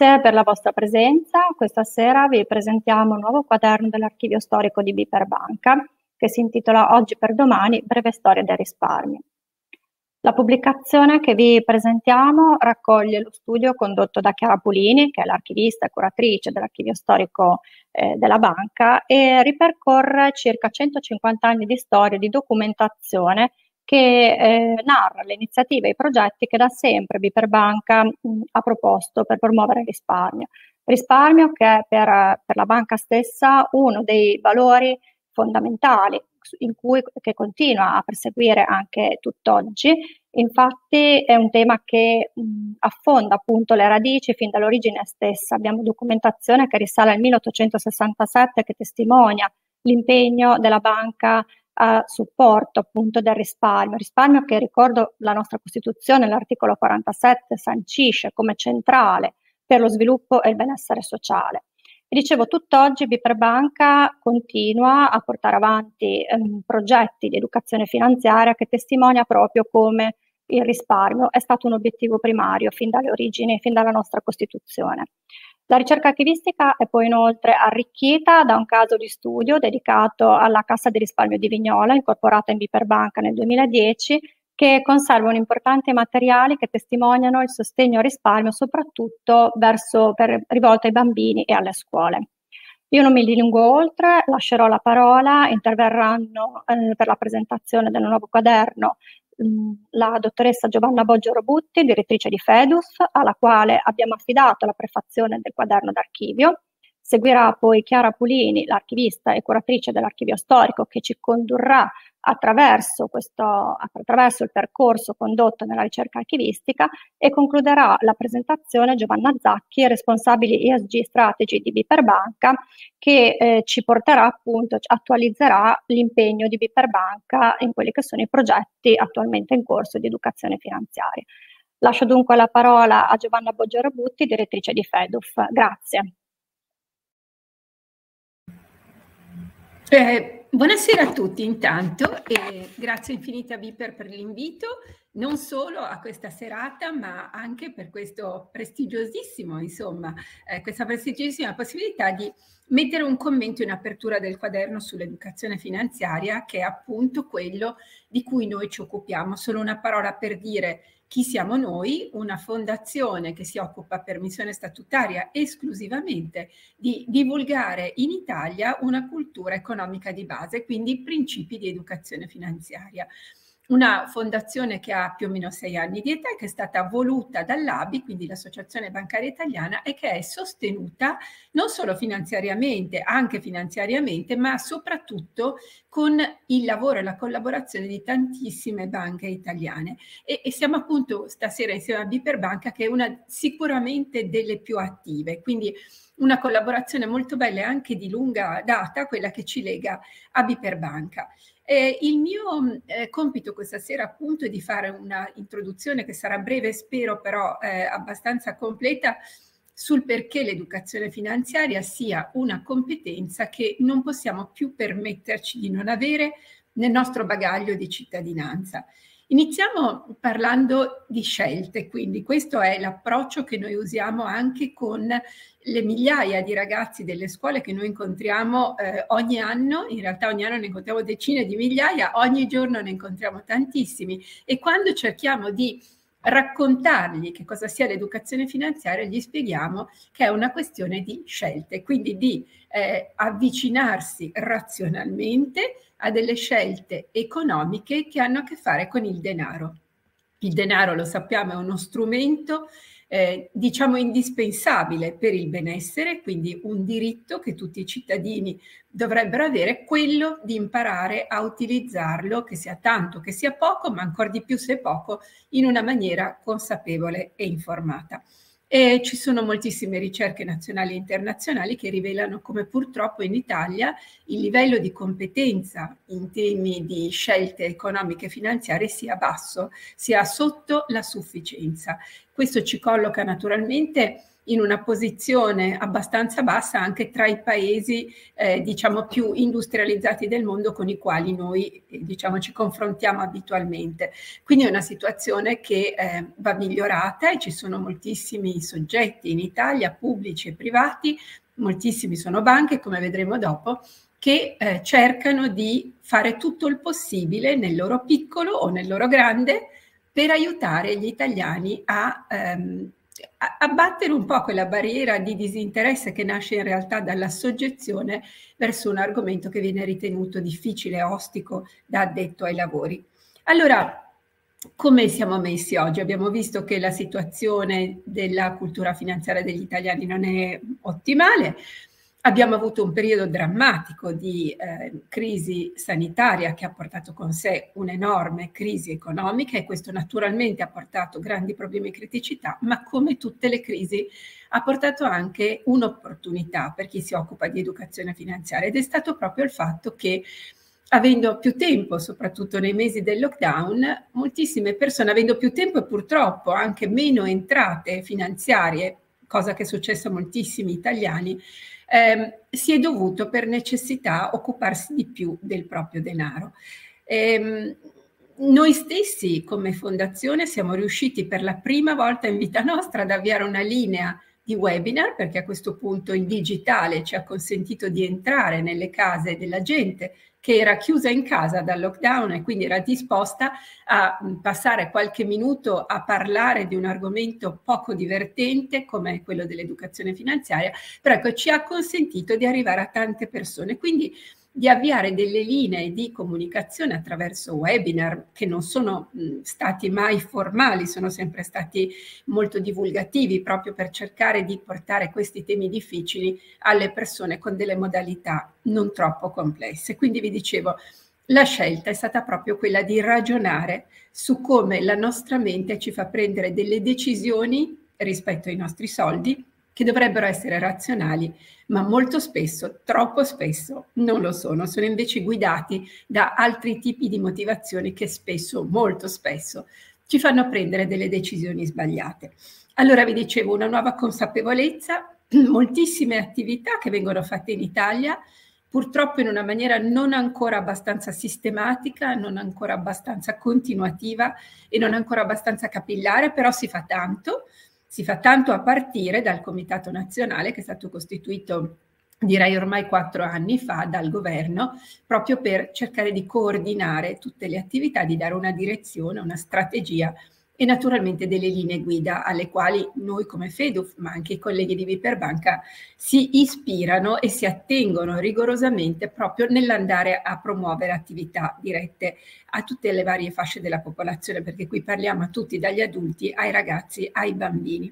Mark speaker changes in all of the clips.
Speaker 1: Grazie per la vostra presenza. Questa sera vi presentiamo un nuovo quaderno dell'archivio storico di Biperbanca che si intitola Oggi per domani, breve storia dei risparmi. La pubblicazione che vi presentiamo raccoglie lo studio condotto da Chiara Pulini, che è l'archivista e curatrice dell'archivio storico eh, della banca, e ripercorre circa 150 anni di storia di documentazione che eh, narra le iniziative e i progetti che da sempre Biperbanca mm, ha proposto per promuovere il risparmio. Risparmio che è per, per la banca stessa uno dei valori fondamentali cui, che continua a perseguire anche tutt'oggi. Infatti è un tema che mh, mm, affonda appunto le radici fin dall'origine stessa. Abbiamo documentazione che risale al 1867 che testimonia l'impegno della banca a supporto appunto del risparmio, risparmio che ricordo la nostra Costituzione, l'articolo 47, sancisce come centrale per lo sviluppo e il benessere sociale. E dicevo, tutt'oggi Biperbanca continua a portare avanti ehm, progetti di educazione finanziaria che testimonia proprio come il risparmio è stato un obiettivo primario fin dalle origini, fin dalla nostra Costituzione. La ricerca archivistica è poi inoltre arricchita da un caso di studio dedicato alla Cassa di risparmio di Vignola, incorporata in Biperbanca nel 2010, che conservano importanti materiali che testimoniano il sostegno al risparmio, soprattutto verso, per, rivolto ai bambini e alle scuole. Io non mi dilungo oltre, lascerò la parola, interverranno eh, per la presentazione del nuovo quaderno Mm, la dottoressa Giovanna Boggio Robutti, direttrice di Fedus, alla quale abbiamo affidato la prefazione del quaderno d'archivio. Seguirà poi Chiara Pulini, l'archivista e curatrice dell'archivio storico, che ci condurrà attraverso, questo, attraverso il percorso condotto nella ricerca archivistica e concluderà la presentazione Giovanna Zacchi, responsabile ESG Strategy di Biperbanca, che eh, ci porterà appunto, attualizzerà l'impegno di Biperbanca in quelli che sono i progetti attualmente in corso di educazione finanziaria. Lascio dunque la parola a Giovanna Boggiarabutti, direttrice di FEDUF. Grazie.
Speaker 2: Eh, buonasera a tutti intanto e grazie infinita Viper per l'invito non solo a questa serata, ma anche per questo prestigiosissimo, insomma, eh, questa prestigiosissima possibilità di mettere un commento in apertura del quaderno sull'educazione finanziaria, che è appunto quello di cui noi ci occupiamo. Solo una parola per dire chi siamo noi, una fondazione che si occupa per missione statutaria esclusivamente di divulgare in Italia una cultura economica di base, quindi principi di educazione finanziaria una fondazione che ha più o meno sei anni di età che è stata voluta dall'ABI, quindi l'Associazione Bancaria Italiana, e che è sostenuta non solo finanziariamente, anche finanziariamente, ma soprattutto con il lavoro e la collaborazione di tantissime banche italiane. E, e siamo appunto stasera insieme a Biperbanca, che è una sicuramente delle più attive. Quindi una collaborazione molto bella e anche di lunga data, quella che ci lega a Biperbanca. Eh, il mio mm, eh, compito questa sera appunto è di fare una introduzione che sarà breve, spero però eh, abbastanza completa, sul perché l'educazione finanziaria sia una competenza che non possiamo più permetterci di non avere nel nostro bagaglio di cittadinanza. Iniziamo parlando di scelte, quindi questo è l'approccio che noi usiamo anche con le migliaia di ragazzi delle scuole che noi incontriamo eh, ogni anno, in realtà ogni anno ne incontriamo decine di migliaia, ogni giorno ne incontriamo tantissimi e quando cerchiamo di raccontargli che cosa sia l'educazione finanziaria, gli spieghiamo che è una questione di scelte, quindi di eh, avvicinarsi razionalmente a delle scelte economiche che hanno a che fare con il denaro. Il denaro, lo sappiamo, è uno strumento eh, diciamo indispensabile per il benessere, quindi un diritto che tutti i cittadini dovrebbero avere, quello di imparare a utilizzarlo, che sia tanto, che sia poco, ma ancora di più se poco, in una maniera consapevole e informata. E ci sono moltissime ricerche nazionali e internazionali che rivelano come purtroppo in Italia il livello di competenza in temi di scelte economiche e finanziarie sia basso, sia sotto la sufficienza. Questo ci colloca naturalmente in una posizione abbastanza bassa anche tra i paesi eh, diciamo più industrializzati del mondo con i quali noi eh, diciamo ci confrontiamo abitualmente. Quindi è una situazione che eh, va migliorata e ci sono moltissimi soggetti in Italia, pubblici e privati, moltissimi sono banche come vedremo dopo, che eh, cercano di fare tutto il possibile nel loro piccolo o nel loro grande per aiutare gli italiani a ehm, abbattere un po' quella barriera di disinteresse che nasce in realtà dalla soggezione verso un argomento che viene ritenuto difficile, ostico da addetto ai lavori. Allora, come siamo messi oggi? Abbiamo visto che la situazione della cultura finanziaria degli italiani non è ottimale, Abbiamo avuto un periodo drammatico di eh, crisi sanitaria che ha portato con sé un'enorme crisi economica e questo naturalmente ha portato grandi problemi e criticità, ma come tutte le crisi ha portato anche un'opportunità per chi si occupa di educazione finanziaria ed è stato proprio il fatto che avendo più tempo, soprattutto nei mesi del lockdown, moltissime persone avendo più tempo e purtroppo anche meno entrate finanziarie, cosa che è successa a moltissimi italiani, eh, si è dovuto per necessità occuparsi di più del proprio denaro. Eh, noi stessi come fondazione siamo riusciti per la prima volta in vita nostra ad avviare una linea di webinar perché a questo punto il digitale ci ha consentito di entrare nelle case della gente, che era chiusa in casa dal lockdown e quindi era disposta a passare qualche minuto a parlare di un argomento poco divertente come quello dell'educazione finanziaria, però ecco, ci ha consentito di arrivare a tante persone. Quindi di avviare delle linee di comunicazione attraverso webinar che non sono stati mai formali, sono sempre stati molto divulgativi proprio per cercare di portare questi temi difficili alle persone con delle modalità non troppo complesse. Quindi vi dicevo, la scelta è stata proprio quella di ragionare su come la nostra mente ci fa prendere delle decisioni rispetto ai nostri soldi, che dovrebbero essere razionali, ma molto spesso, troppo spesso, non lo sono, sono invece guidati da altri tipi di motivazioni che spesso, molto spesso, ci fanno prendere delle decisioni sbagliate. Allora vi dicevo una nuova consapevolezza, moltissime attività che vengono fatte in Italia, purtroppo in una maniera non ancora abbastanza sistematica, non ancora abbastanza continuativa e non ancora abbastanza capillare, però si fa tanto si fa tanto a partire dal Comitato Nazionale che è stato costituito direi ormai quattro anni fa dal governo, proprio per cercare di coordinare tutte le attività, di dare una direzione, una strategia e naturalmente delle linee guida alle quali noi come Feduf, ma anche i colleghi di Viperbanca, si ispirano e si attengono rigorosamente proprio nell'andare a promuovere attività dirette a tutte le varie fasce della popolazione, perché qui parliamo a tutti, dagli adulti ai ragazzi, ai bambini.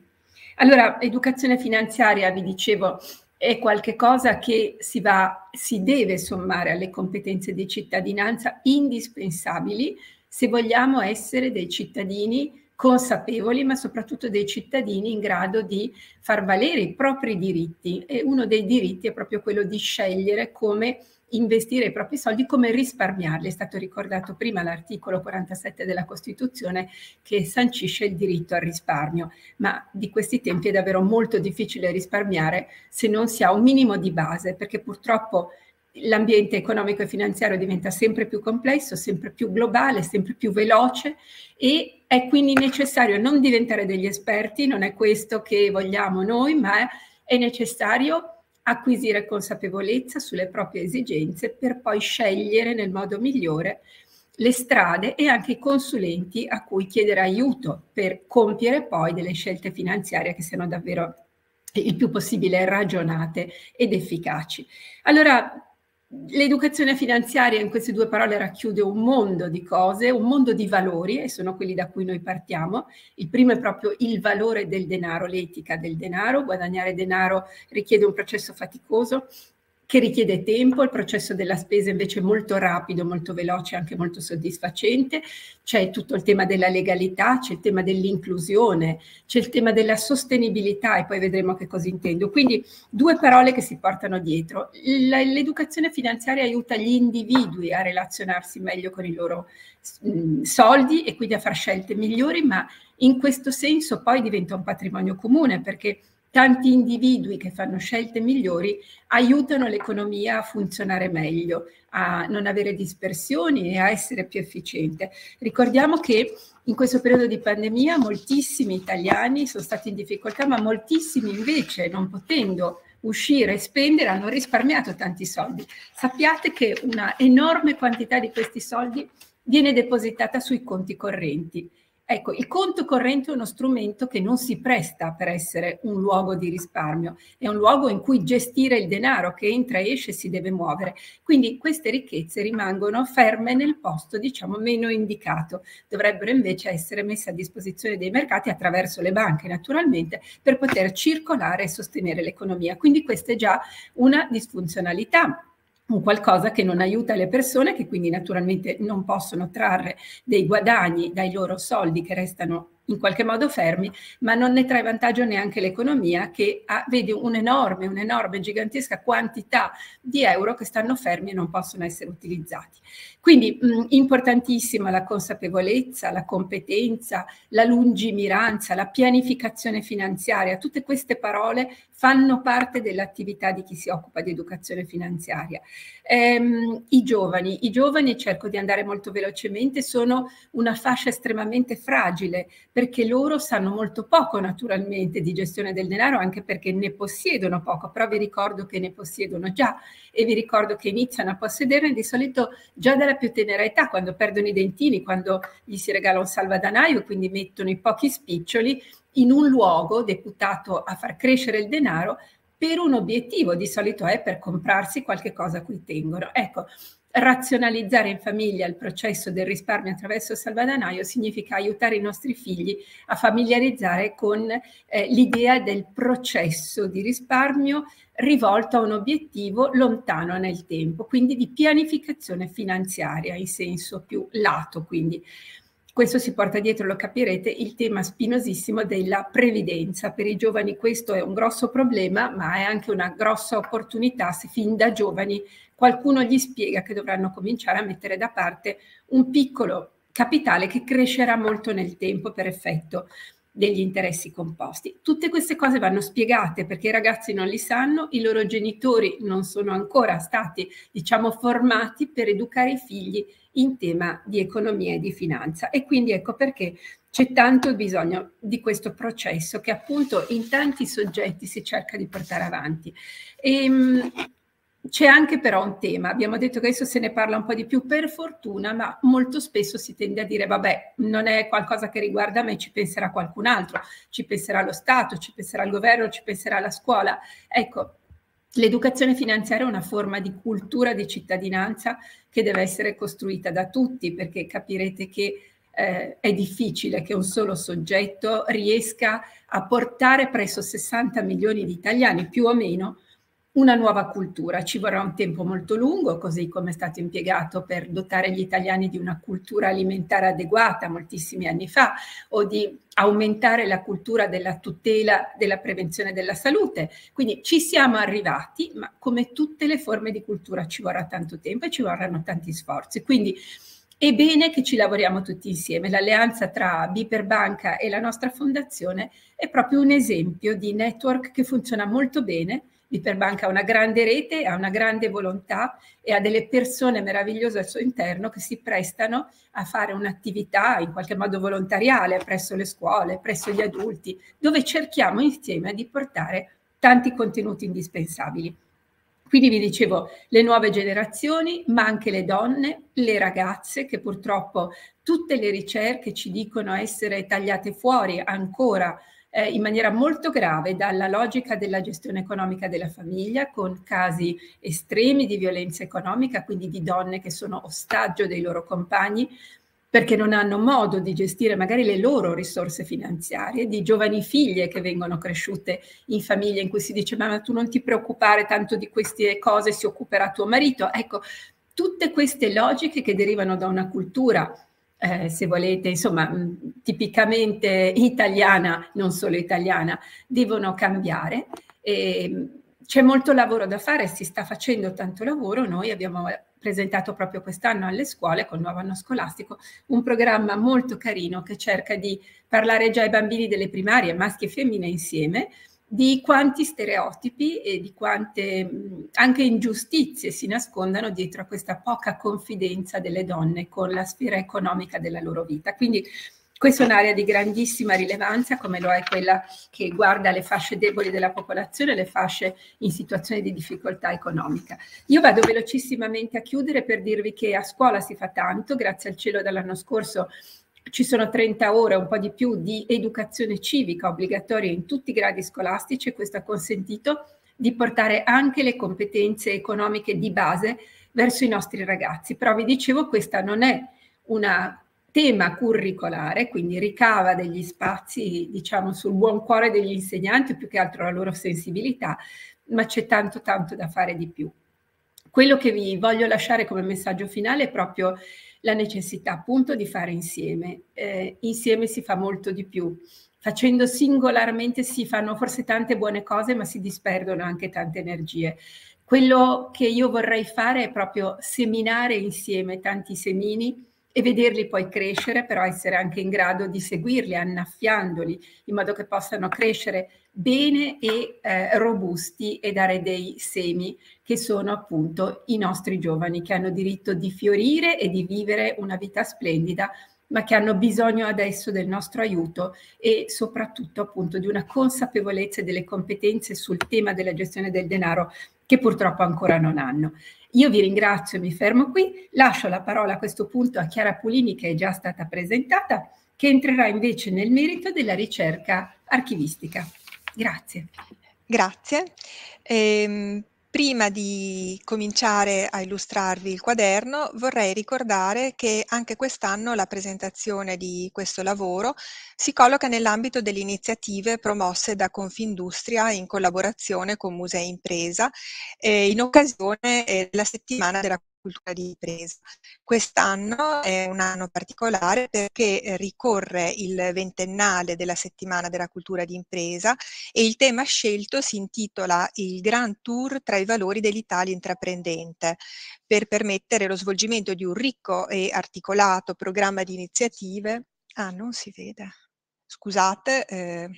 Speaker 2: Allora, educazione finanziaria, vi dicevo, è qualcosa che si, va, si deve sommare alle competenze di cittadinanza indispensabili se vogliamo essere dei cittadini consapevoli, ma soprattutto dei cittadini in grado di far valere i propri diritti. E uno dei diritti è proprio quello di scegliere come investire i propri soldi, come risparmiarli. È stato ricordato prima l'articolo 47 della Costituzione che sancisce il diritto al risparmio, ma di questi tempi è davvero molto difficile risparmiare se non si ha un minimo di base, perché purtroppo l'ambiente economico e finanziario diventa sempre più complesso, sempre più globale, sempre più veloce e è quindi necessario non diventare degli esperti, non è questo che vogliamo noi, ma è necessario acquisire consapevolezza sulle proprie esigenze per poi scegliere nel modo migliore le strade e anche i consulenti a cui chiedere aiuto per compiere poi delle scelte finanziarie che siano davvero il più possibile ragionate ed efficaci. Allora, L'educazione finanziaria in queste due parole racchiude un mondo di cose, un mondo di valori e sono quelli da cui noi partiamo. Il primo è proprio il valore del denaro, l'etica del denaro. Guadagnare denaro richiede un processo faticoso, che richiede tempo, il processo della spesa invece è molto rapido, molto veloce, anche molto soddisfacente, c'è tutto il tema della legalità, c'è il tema dell'inclusione, c'è il tema della sostenibilità e poi vedremo che cosa intendo. Quindi due parole che si portano dietro. L'educazione finanziaria aiuta gli individui a relazionarsi meglio con i loro mhmm, soldi e quindi a far scelte migliori, ma in questo senso poi diventa un patrimonio comune perché tanti individui che fanno scelte migliori aiutano l'economia a funzionare meglio, a non avere dispersioni e a essere più efficiente. Ricordiamo che in questo periodo di pandemia moltissimi italiani sono stati in difficoltà, ma moltissimi invece, non potendo uscire e spendere, hanno risparmiato tanti soldi. Sappiate che una enorme quantità di questi soldi viene depositata sui conti correnti Ecco, il conto corrente è uno strumento che non si presta per essere un luogo di risparmio, è un luogo in cui gestire il denaro che entra e esce e si deve muovere. Quindi queste ricchezze rimangono ferme nel posto, diciamo, meno indicato. Dovrebbero invece essere messe a disposizione dei mercati attraverso le banche, naturalmente, per poter circolare e sostenere l'economia. Quindi questa è già una disfunzionalità un qualcosa che non aiuta le persone che quindi naturalmente non possono trarre dei guadagni dai loro soldi che restano in qualche modo fermi, ma non ne trae vantaggio neanche l'economia che ha, ah, vede un'enorme, un'enorme, gigantesca quantità di euro che stanno fermi e non possono essere utilizzati. Quindi mh, importantissima la consapevolezza, la competenza, la lungimiranza, la pianificazione finanziaria, tutte queste parole fanno parte dell'attività di chi si occupa di educazione finanziaria. Ehm, I giovani, i giovani, cerco di andare molto velocemente, sono una fascia estremamente fragile perché loro sanno molto poco naturalmente di gestione del denaro, anche perché ne possiedono poco, però vi ricordo che ne possiedono già e vi ricordo che iniziano a possederne di solito già dalla più tenera età, quando perdono i dentini, quando gli si regala un salvadanaio, e quindi mettono i pochi spiccioli in un luogo deputato a far crescere il denaro per un obiettivo, di solito è per comprarsi qualche cosa a cui tengono. Ecco, razionalizzare in famiglia il processo del risparmio attraverso il salvadanaio significa aiutare i nostri figli a familiarizzare con eh, l'idea del processo di risparmio rivolto a un obiettivo lontano nel tempo, quindi di pianificazione finanziaria in senso più lato. Quindi questo si porta dietro, lo capirete, il tema spinosissimo della previdenza. Per i giovani questo è un grosso problema, ma è anche una grossa opportunità se fin da giovani qualcuno gli spiega che dovranno cominciare a mettere da parte un piccolo capitale che crescerà molto nel tempo per effetto degli interessi composti. Tutte queste cose vanno spiegate perché i ragazzi non li sanno, i loro genitori non sono ancora stati, diciamo, formati per educare i figli in tema di economia e di finanza. E quindi ecco perché c'è tanto bisogno di questo processo che appunto in tanti soggetti si cerca di portare avanti. E, ehm, c'è anche però un tema, abbiamo detto che adesso se ne parla un po' di più per fortuna, ma molto spesso si tende a dire vabbè, non è qualcosa che riguarda me, ci penserà qualcun altro, ci penserà lo Stato, ci penserà il governo, ci penserà la scuola. Ecco, L'educazione finanziaria è una forma di cultura di cittadinanza che deve essere costruita da tutti perché capirete che eh, è difficile che un solo soggetto riesca a portare presso 60 milioni di italiani più o meno una nuova cultura. Ci vorrà un tempo molto lungo, così come è stato impiegato per dotare gli italiani di una cultura alimentare adeguata moltissimi anni fa, o di aumentare la cultura della tutela della prevenzione della salute. Quindi ci siamo arrivati, ma come tutte le forme di cultura ci vorrà tanto tempo e ci vorranno tanti sforzi. Quindi è bene che ci lavoriamo tutti insieme. L'alleanza tra Biperbanca e la nostra fondazione è proprio un esempio di network che funziona molto bene L'Iperbanca ha una grande rete, ha una grande volontà e ha delle persone meravigliose al suo interno che si prestano a fare un'attività in qualche modo volontariale presso le scuole, presso gli adulti, dove cerchiamo insieme di portare tanti contenuti indispensabili. Quindi vi dicevo le nuove generazioni, ma anche le donne, le ragazze, che purtroppo tutte le ricerche ci dicono essere tagliate fuori ancora eh, in maniera molto grave dalla logica della gestione economica della famiglia, con casi estremi di violenza economica, quindi di donne che sono ostaggio dei loro compagni perché non hanno modo di gestire magari le loro risorse finanziarie, di giovani figlie che vengono cresciute in famiglie in cui si dice mamma tu non ti preoccupare tanto di queste cose, si occuperà tuo marito. Ecco, tutte queste logiche che derivano da una cultura eh, se volete, insomma, mm, tipicamente italiana, non solo italiana, devono cambiare. E, ehm, c'è molto lavoro da fare, si sta facendo tanto lavoro, noi abbiamo eh, presentato proprio quest'anno alle scuole col nuovo anno scolastico un programma molto carino che cerca di parlare già ai bambini delle primarie, maschi e femmine insieme, di quanti stereotipi e di quante anche ingiustizie si nascondano dietro a questa poca confidenza delle donne con la sfera economica della loro vita. Quindi questa è un'area di grandissima rilevanza, come lo è quella che guarda le fasce deboli della popolazione, le fasce in situazione di difficoltà economica. Io vado velocissimamente a chiudere per dirvi che a scuola si fa tanto, grazie al cielo dall'anno scorso ci sono 30 ore, un po' di più, di educazione civica obbligatoria in tutti i gradi scolastici e questo ha consentito di portare anche le competenze economiche di base verso i nostri ragazzi. Però vi dicevo, questa non è una tema curricolare, quindi ricava degli spazi, diciamo, sul buon cuore degli insegnanti, più che altro la loro sensibilità, ma c'è tanto tanto da fare di più. Quello che vi voglio lasciare come messaggio finale è proprio la necessità appunto di fare insieme. Eh, insieme si fa molto di più. Facendo singolarmente si fanno forse tante buone cose, ma si disperdono anche tante energie. Quello che io vorrei fare è proprio seminare insieme tanti semini e vederli poi crescere, però essere anche in grado di seguirli, annaffiandoli, in modo che possano crescere bene e eh, robusti e dare dei semi che sono appunto i nostri giovani che hanno diritto di fiorire e di vivere una vita splendida ma che hanno bisogno adesso del nostro aiuto e soprattutto appunto di una consapevolezza e delle competenze sul tema della gestione del denaro che purtroppo ancora non hanno. Io vi ringrazio, mi fermo qui, lascio la parola a questo punto a Chiara Pulini che è già stata presentata,
Speaker 3: che entrerà invece nel merito della ricerca archivistica. Grazie. Grazie. Ehm... Prima di cominciare a illustrarvi il quaderno vorrei ricordare che anche quest'anno la presentazione di questo lavoro si colloca nell'ambito delle iniziative promosse da Confindustria in collaborazione con Musei Impresa eh, in occasione eh, della settimana della cultura di impresa. Quest'anno è un anno particolare perché eh, ricorre il ventennale della settimana della cultura di impresa e il tema scelto si intitola Il Grand Tour tra i valori dell'Italia intraprendente per permettere lo svolgimento di un ricco e articolato programma di iniziative. Ah, non si vede. Scusate. Eh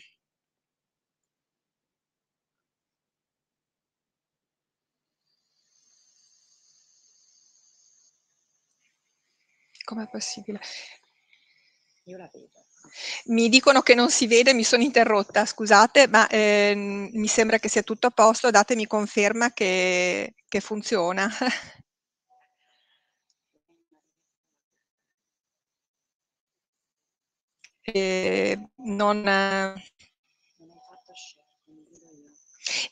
Speaker 3: Com'è possibile? Io la vedo. Mi dicono che non si vede, mi sono interrotta, scusate, ma eh, mi sembra che sia tutto a posto, datemi conferma che, che funziona. e eh, non,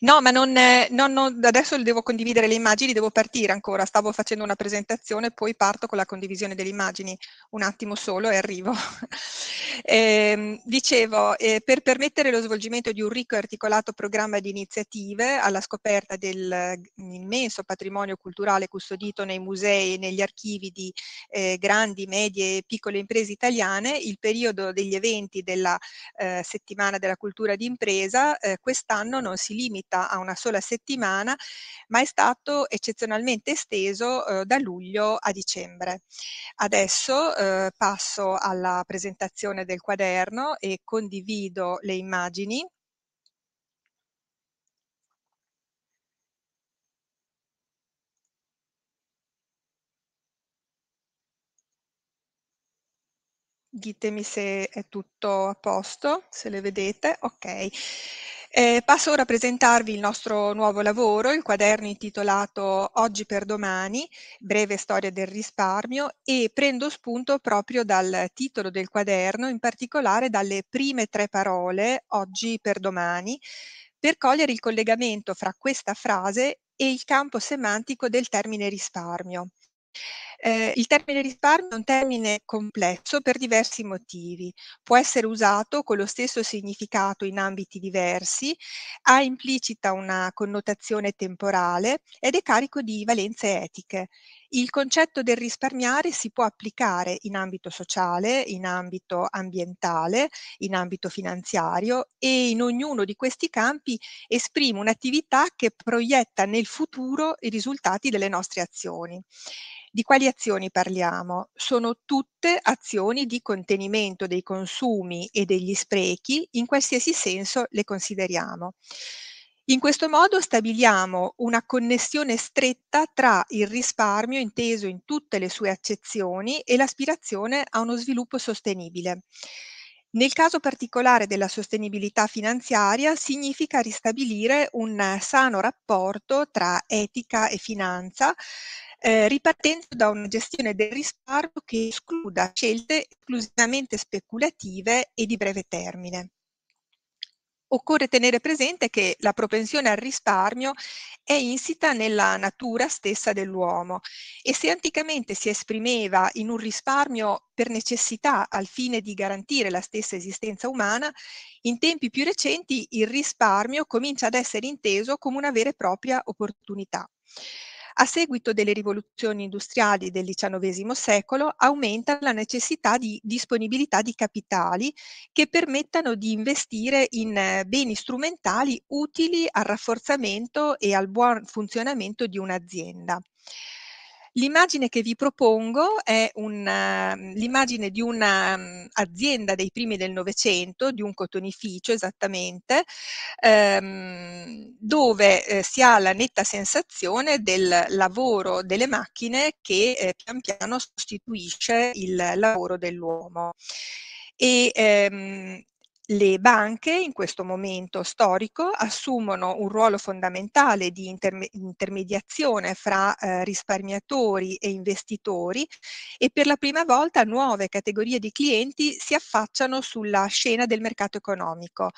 Speaker 3: No, ma non, non, eh, non, adesso devo condividere le immagini, devo partire ancora. Stavo facendo una presentazione, poi parto con la condivisione delle immagini. Un attimo solo e arrivo. eh, dicevo, eh, per permettere lo svolgimento di un ricco e articolato programma di iniziative alla scoperta dell'immenso mm, patrimonio culturale custodito nei musei e negli archivi di eh, grandi, medie e piccole imprese italiane, il periodo degli eventi della eh, settimana della cultura di d'impresa eh, quest'anno non si limita limita a una sola settimana, ma è stato eccezionalmente esteso eh, da luglio a dicembre. Adesso eh, passo alla presentazione del quaderno e condivido le immagini. ditemi se è tutto a posto, se le vedete, ok. Eh, passo ora a presentarvi il nostro nuovo lavoro, il quaderno intitolato Oggi per domani, breve storia del risparmio e prendo spunto proprio dal titolo del quaderno, in particolare dalle prime tre parole, Oggi per domani, per cogliere il collegamento fra questa frase e il campo semantico del termine risparmio. Eh, il termine risparmio è un termine complesso per diversi motivi. Può essere usato con lo stesso significato in ambiti diversi, ha implicita una connotazione temporale ed è carico di valenze etiche. Il concetto del risparmiare si può applicare in ambito sociale, in ambito ambientale, in ambito finanziario e in ognuno di questi campi esprime un'attività che proietta nel futuro i risultati delle nostre azioni. Di quali azioni parliamo? Sono tutte azioni di contenimento dei consumi e degli sprechi, in qualsiasi senso le consideriamo. In questo modo stabiliamo una connessione stretta tra il risparmio inteso in tutte le sue accezioni e l'aspirazione a uno sviluppo sostenibile. Nel caso particolare della sostenibilità finanziaria significa ristabilire un sano rapporto tra etica e finanza, eh, ripartendo da una gestione del risparmio che escluda scelte esclusivamente speculative e di breve termine. Occorre tenere presente che la propensione al risparmio è insita nella natura stessa dell'uomo e se anticamente si esprimeva in un risparmio per necessità al fine di garantire la stessa esistenza umana, in tempi più recenti il risparmio comincia ad essere inteso come una vera e propria opportunità. A seguito delle rivoluzioni industriali del XIX secolo aumenta la necessità di disponibilità di capitali che permettano di investire in eh, beni strumentali utili al rafforzamento e al buon funzionamento di un'azienda. L'immagine che vi propongo è ehm, l'immagine di un'azienda mm, dei primi del Novecento, di un cotonificio esattamente, ehm, dove eh, si ha la netta sensazione del lavoro delle macchine che eh, pian piano sostituisce il lavoro dell'uomo. E ehm, le banche in questo momento storico assumono un ruolo fondamentale di interme intermediazione fra eh, risparmiatori e investitori e per la prima volta nuove categorie di clienti si affacciano sulla scena del mercato economico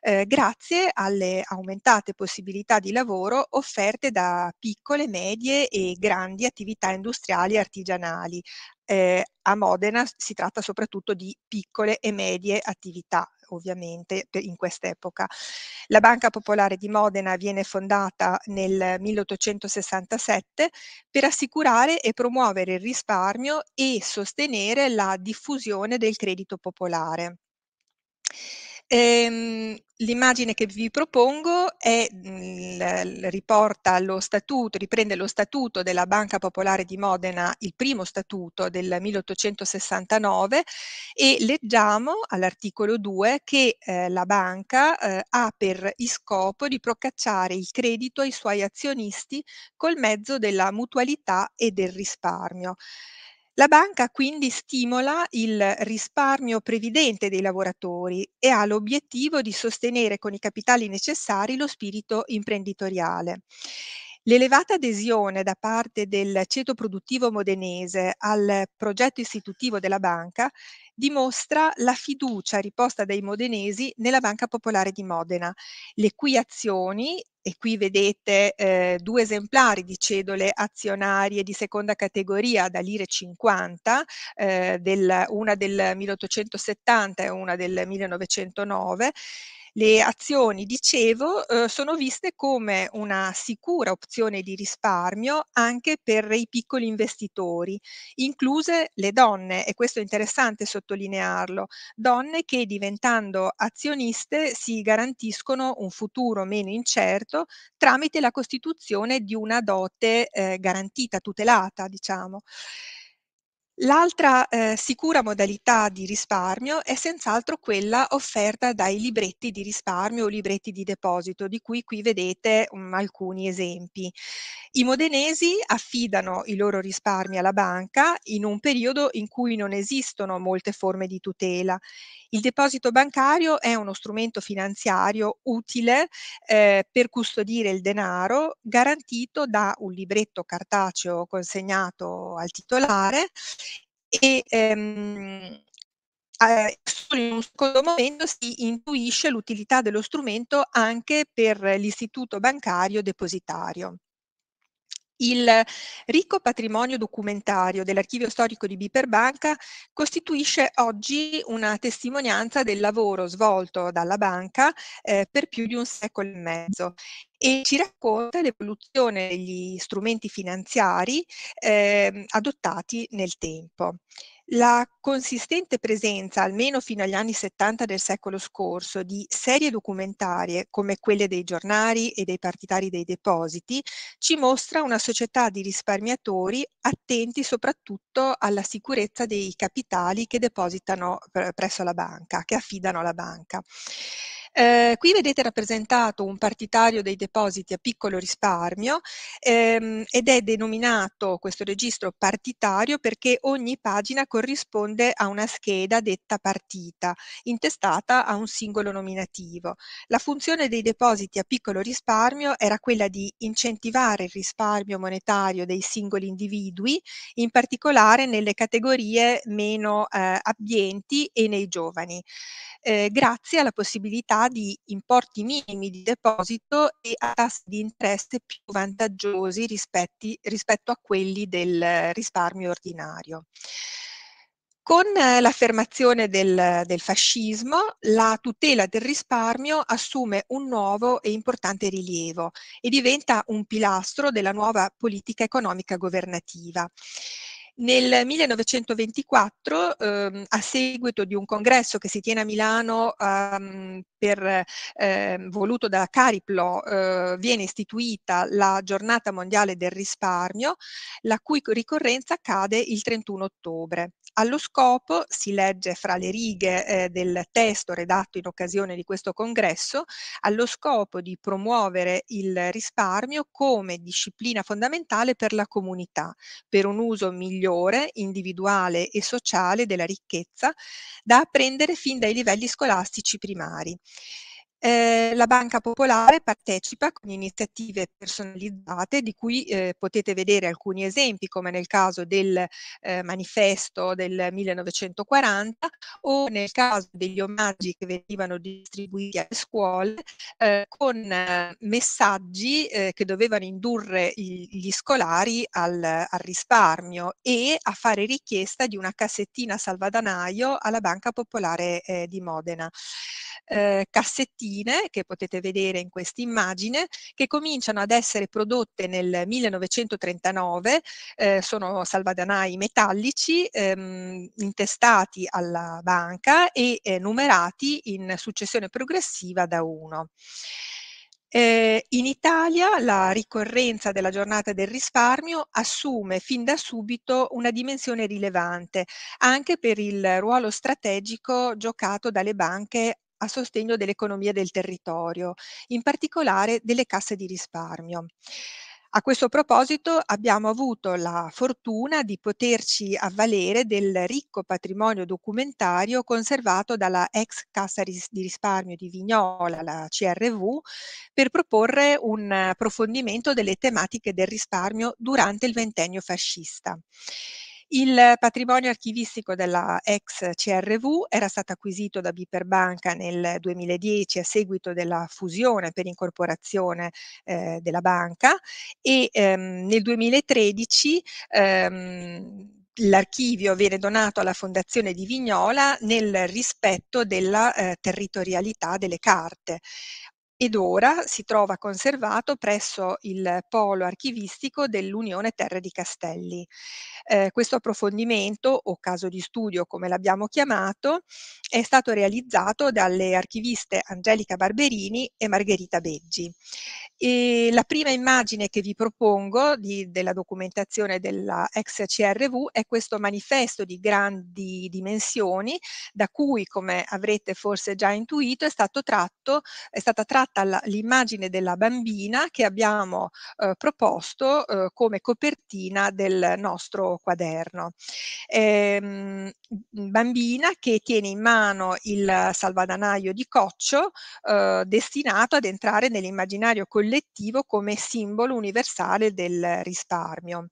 Speaker 3: eh, grazie alle aumentate possibilità di lavoro offerte da piccole, medie e grandi attività industriali e artigianali eh, a Modena si tratta soprattutto di piccole e medie attività, ovviamente, in quest'epoca. La Banca Popolare di Modena viene fondata nel 1867 per assicurare e promuovere il risparmio e sostenere la diffusione del credito popolare. Ehm, l'immagine che vi propongo è, mhmm, riporta lo statuto, riprende lo statuto della Banca Popolare di Modena, il primo statuto del 1869 e leggiamo all'articolo 2 che eh, la banca eh, ha per scopo di procacciare il credito ai suoi azionisti col mezzo della mutualità e del risparmio. La banca quindi stimola il risparmio previdente dei lavoratori e ha l'obiettivo di sostenere con i capitali necessari lo spirito imprenditoriale. L'elevata adesione da parte del ceto produttivo modenese al progetto istitutivo della banca dimostra la fiducia riposta dai modenesi nella Banca Popolare di Modena, le cui azioni e qui vedete eh, due esemplari di cedole azionarie di seconda categoria da lire 50, eh, del, una del 1870 e una del 1909. Le azioni, dicevo, eh, sono viste come una sicura opzione di risparmio anche per i piccoli investitori, incluse le donne, e questo è interessante sottolinearlo, donne che diventando azioniste si garantiscono un futuro meno incerto diritto tramite la costituzione di una dote eh, garantita, tutelata, diciamo. L'altra eh, sicura modalità di risparmio è senz'altro quella offerta dai libretti di risparmio o libretti di deposito, di cui qui vedete um, alcuni esempi. I modenesi affidano i loro risparmi alla banca in un periodo in cui non esistono molte forme di tutela. Il deposito bancario è uno strumento finanziario utile eh, per custodire il denaro garantito da un libretto cartaceo consegnato al titolare e ehm, in un secondo momento si intuisce l'utilità dello strumento anche per l'istituto bancario depositario. Il ricco patrimonio documentario dell'archivio storico di Biperbanca costituisce oggi una testimonianza del lavoro svolto dalla banca eh, per più di un secolo e mezzo e ci racconta l'evoluzione degli strumenti finanziari eh, adottati nel tempo. La consistente presenza, almeno fino agli anni 70 del secolo scorso, di serie documentarie come quelle dei giornali e dei partitari dei depositi, ci mostra una società di risparmiatori attenti soprattutto alla sicurezza dei capitali che depositano eh, presso la banca, che affidano alla banca. Eh, qui vedete rappresentato un partitario dei depositi a piccolo risparmio ehm, ed è denominato questo registro partitario perché ogni pagina corrisponde a una scheda detta partita, intestata a un singolo nominativo. La funzione dei depositi a piccolo risparmio era quella di incentivare il risparmio monetario dei singoli individui, in particolare nelle categorie meno eh, abbienti e nei giovani, eh, grazie alla possibilità di importi minimi di deposito e a tassi di interesse più vantaggiosi rispetti, rispetto a quelli del risparmio ordinario. Con eh, l'affermazione del, del, fascismo, la tutela del risparmio assume un nuovo e importante rilievo e diventa un pilastro della nuova politica economica governativa. Nel 1924, ehm, a seguito di un congresso che si tiene a Milano ehm, per, ehm, voluto da Cariplo, eh, viene istituita la giornata mondiale del risparmio, la cui ricorrenza cade il 31 ottobre. Allo scopo, si legge fra le righe eh, del testo redatto in occasione di questo congresso, allo scopo di promuovere il risparmio come disciplina fondamentale per la comunità, per un uso migliore, individuale e sociale della ricchezza da apprendere fin dai livelli scolastici primari. Eh, la Banca Popolare partecipa con iniziative personalizzate di cui eh, potete vedere alcuni esempi come nel caso del eh, manifesto del 1940 o nel caso degli omaggi che venivano distribuiti alle scuole eh, con eh, messaggi eh, che dovevano indurre gli, gli scolari al, al risparmio e a fare richiesta di una cassettina salvadanaio alla Banca Popolare di Modena. cassettina piantine che potete vedere in quest'immagine, che cominciano ad essere prodotte nel 1939, eh, sono salvadanai metallici ehm, intestati alla banca e eh, numerati in successione progressiva da 1. Eh, in Italia la ricorrenza della giornata del risparmio assume fin da subito una dimensione rilevante, anche per il ruolo strategico giocato dalle banche a sostegno dell'economia del territorio, in particolare delle casse di risparmio. A questo proposito abbiamo avuto la fortuna di poterci avvalere del ricco patrimonio documentario conservato dalla ex Cassa di risparmio di Vignola, la CRV, per proporre un approfondimento delle tematiche del risparmio durante il ventennio fascista. Il patrimonio archivistico della ex CRV era stato acquisito da Biperbanca nel 2010 a seguito della fusione per incorporazione eh, della banca e ehm, nel 2013 ehm, l'archivio viene donato alla Fondazione di Vignola nel rispetto della eh, territorialità delle carte ed ora si trova conservato presso il polo archivistico dell'Unione Terre di Castelli. Eh, questo approfondimento, o caso di studio come l'abbiamo chiamato, è stato realizzato dalle archiviste Angelica Barberini e Margherita Beggi. E la prima immagine che vi propongo di, della documentazione della ex CRV è questo manifesto di grandi dimensioni, da cui, come avrete forse già intuito, è, stato tratto, è stata tratta stata la, l'immagine della bambina che abbiamo eh, proposto eh, come copertina del nostro quaderno. Ehm, bambina che tiene in mano il salvadanaio di coccio eh, destinato ad entrare nell'immaginario collettivo come simbolo universale del risparmio.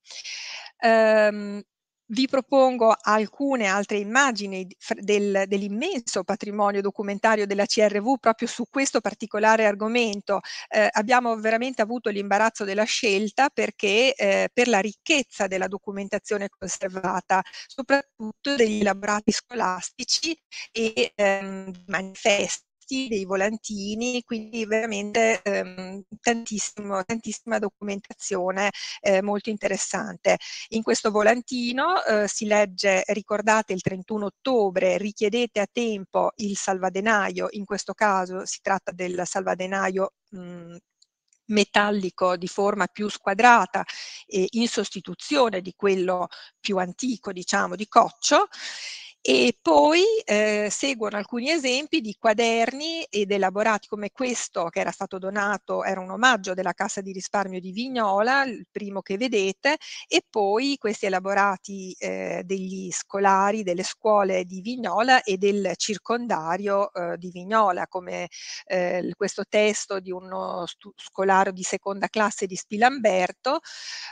Speaker 3: Ehm, vi propongo alcune altre immagini del, dell'immenso patrimonio documentario della CRV proprio su questo particolare argomento. Eh, abbiamo veramente avuto l'imbarazzo della scelta perché eh, per la ricchezza della documentazione conservata, soprattutto degli elaborati scolastici e ehm, manifesti patti, dei volantini, quindi veramente ehm, tantissima documentazione eh, molto interessante. In questo volantino eh, si legge ricordate il 31 ottobre, richiedete a tempo il salvadenaio, in questo caso si tratta del salvadenaio mh, mm, metallico di forma più squadrata e in sostituzione di quello più antico, diciamo, di coccio e poi eh, seguono alcuni esempi di quaderni ed elaborati come questo che era stato donato, era un omaggio della Cassa di risparmio di Vignola, il primo che vedete, e poi questi elaborati eh, degli scolari delle scuole di Vignola e del circondario eh, di Vignola, come eh, questo testo di uno scolaro di seconda classe di Spilamberto,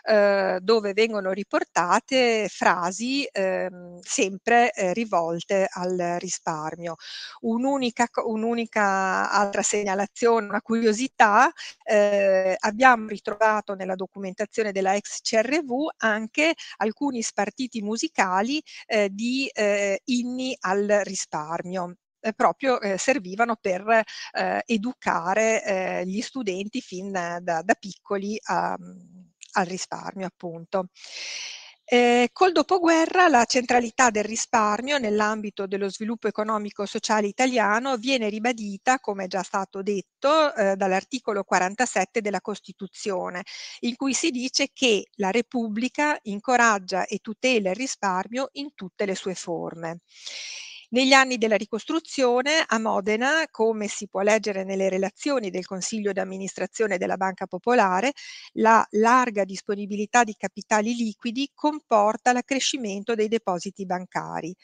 Speaker 3: eh, dove vengono riportate frasi ehm, sempre eh, di volte al risparmio. Un'unica, un'unica altra segnalazione, una curiosità, eh, abbiamo ritrovato nella documentazione della ex CRV anche alcuni spartiti musicali eh, di eh, inni al risparmio eh, proprio eh, servivano per eh, educare eh, gli studenti fin da, da piccoli a, al risparmio appunto. Eh, col dopoguerra la centralità del risparmio nell'ambito dello sviluppo economico-sociale italiano viene ribadita, come è già stato detto, eh, dall'articolo 47 della Costituzione, in cui si dice che la Repubblica incoraggia e tutela il risparmio in tutte le sue forme. Negli anni della ricostruzione a Modena, come si può leggere nelle relazioni del Consiglio d'amministrazione della Banca Popolare, la larga disponibilità di capitali liquidi comporta l'accrescimento dei depositi bancari.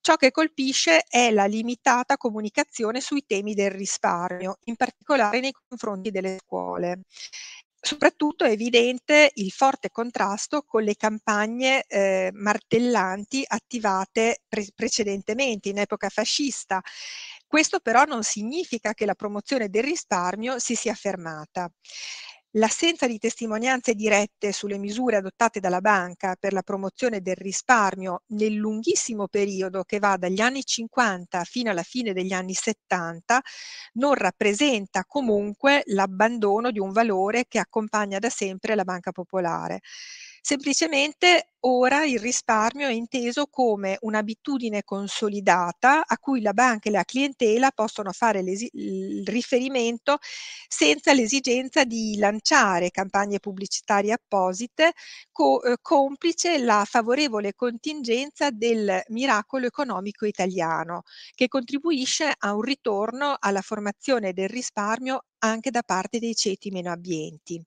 Speaker 3: Ciò che colpisce è la limitata comunicazione sui temi del risparmio, in particolare nei confronti delle scuole soprattutto è evidente il forte contrasto con le campagne eh, martellanti attivate pre precedentemente in epoca fascista. Questo però non significa che la promozione del risparmio si sia fermata. L'assenza di testimonianze dirette sulle misure adottate dalla banca per la promozione del risparmio nel lunghissimo periodo che va dagli anni 50 fino alla fine degli anni 70 non rappresenta comunque l'abbandono di un valore che accompagna da sempre la banca popolare. Semplicemente ora il risparmio è inteso come un'abitudine consolidata a cui la banca e la clientela possono fare il riferimento senza l'esigenza di lanciare campagne pubblicitarie apposite, co- eh, complice la favorevole contingenza del miracolo economico italiano, che contribuisce a un ritorno alla formazione del risparmio anche da parte dei ceti meno abbienti.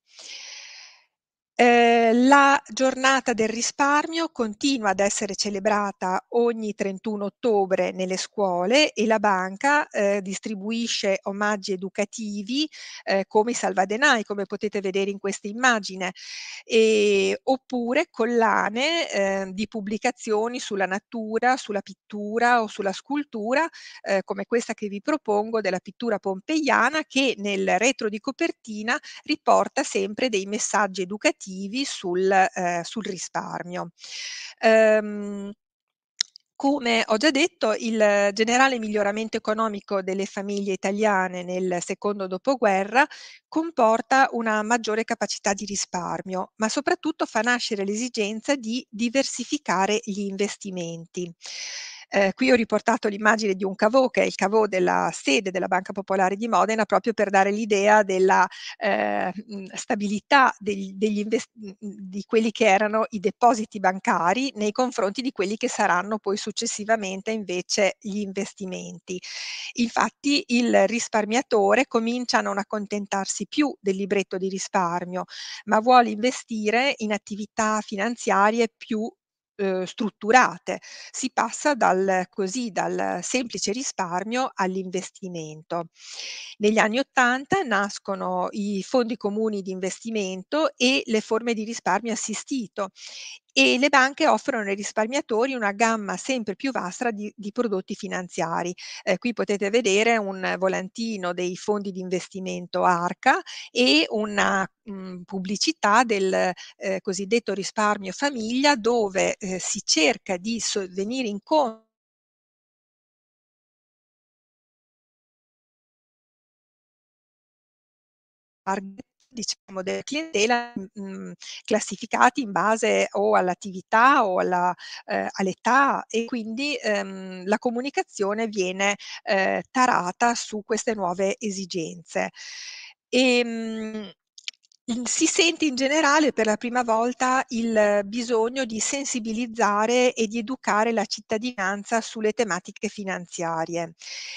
Speaker 3: Ehm, la giornata del risparmio continua ad essere celebrata ogni 31 ottobre nelle scuole e la banca eh, distribuisce omaggi educativi eh, come i salvadenai, come potete vedere in questa immagine, e, oppure collane eh, di pubblicazioni sulla natura, sulla pittura o sulla scultura, eh, come questa che vi propongo della pittura pompeiana che nel retro di copertina riporta sempre dei messaggi educativi negativi sul, eh, sul risparmio. Um, come ho già detto, il generale miglioramento economico delle famiglie italiane nel secondo dopoguerra comporta una maggiore capacità di risparmio, ma soprattutto fa nascere l'esigenza di diversificare gli investimenti. Eh, qui ho riportato l'immagine di un cavò che è il cavò della sede della Banca Popolare di Modena proprio per dare l'idea della eh, stabilità degli, degli invest- di quelli che erano i depositi bancari nei confronti di quelli che saranno poi successivamente invece gli investimenti. Infatti il risparmiatore comincia a non accontentarsi più del libretto di risparmio, ma vuole investire in attività finanziarie più eh, strutturate. Si passa dal, così, dal semplice risparmio all'investimento. Negli anni Ottanta nascono i fondi comuni di investimento e le forme di risparmio assistito e le banche offrono ai risparmiatori una gamma sempre più vasta di, di prodotti finanziari. Eh, qui potete vedere un volantino dei fondi di investimento ARCA e una mm, pubblicità del eh, cosiddetto risparmio famiglia dove eh, si cerca di so- venire incontro target diciamo, della clientela mh, mhmm, classificati in base o all'attività o alla, eh, all'età e quindi ehm, la comunicazione viene eh, tarata su queste nuove esigenze. E, ehm, mh, si sente in generale per la prima volta il bisogno di sensibilizzare e di educare la cittadinanza sulle tematiche finanziarie.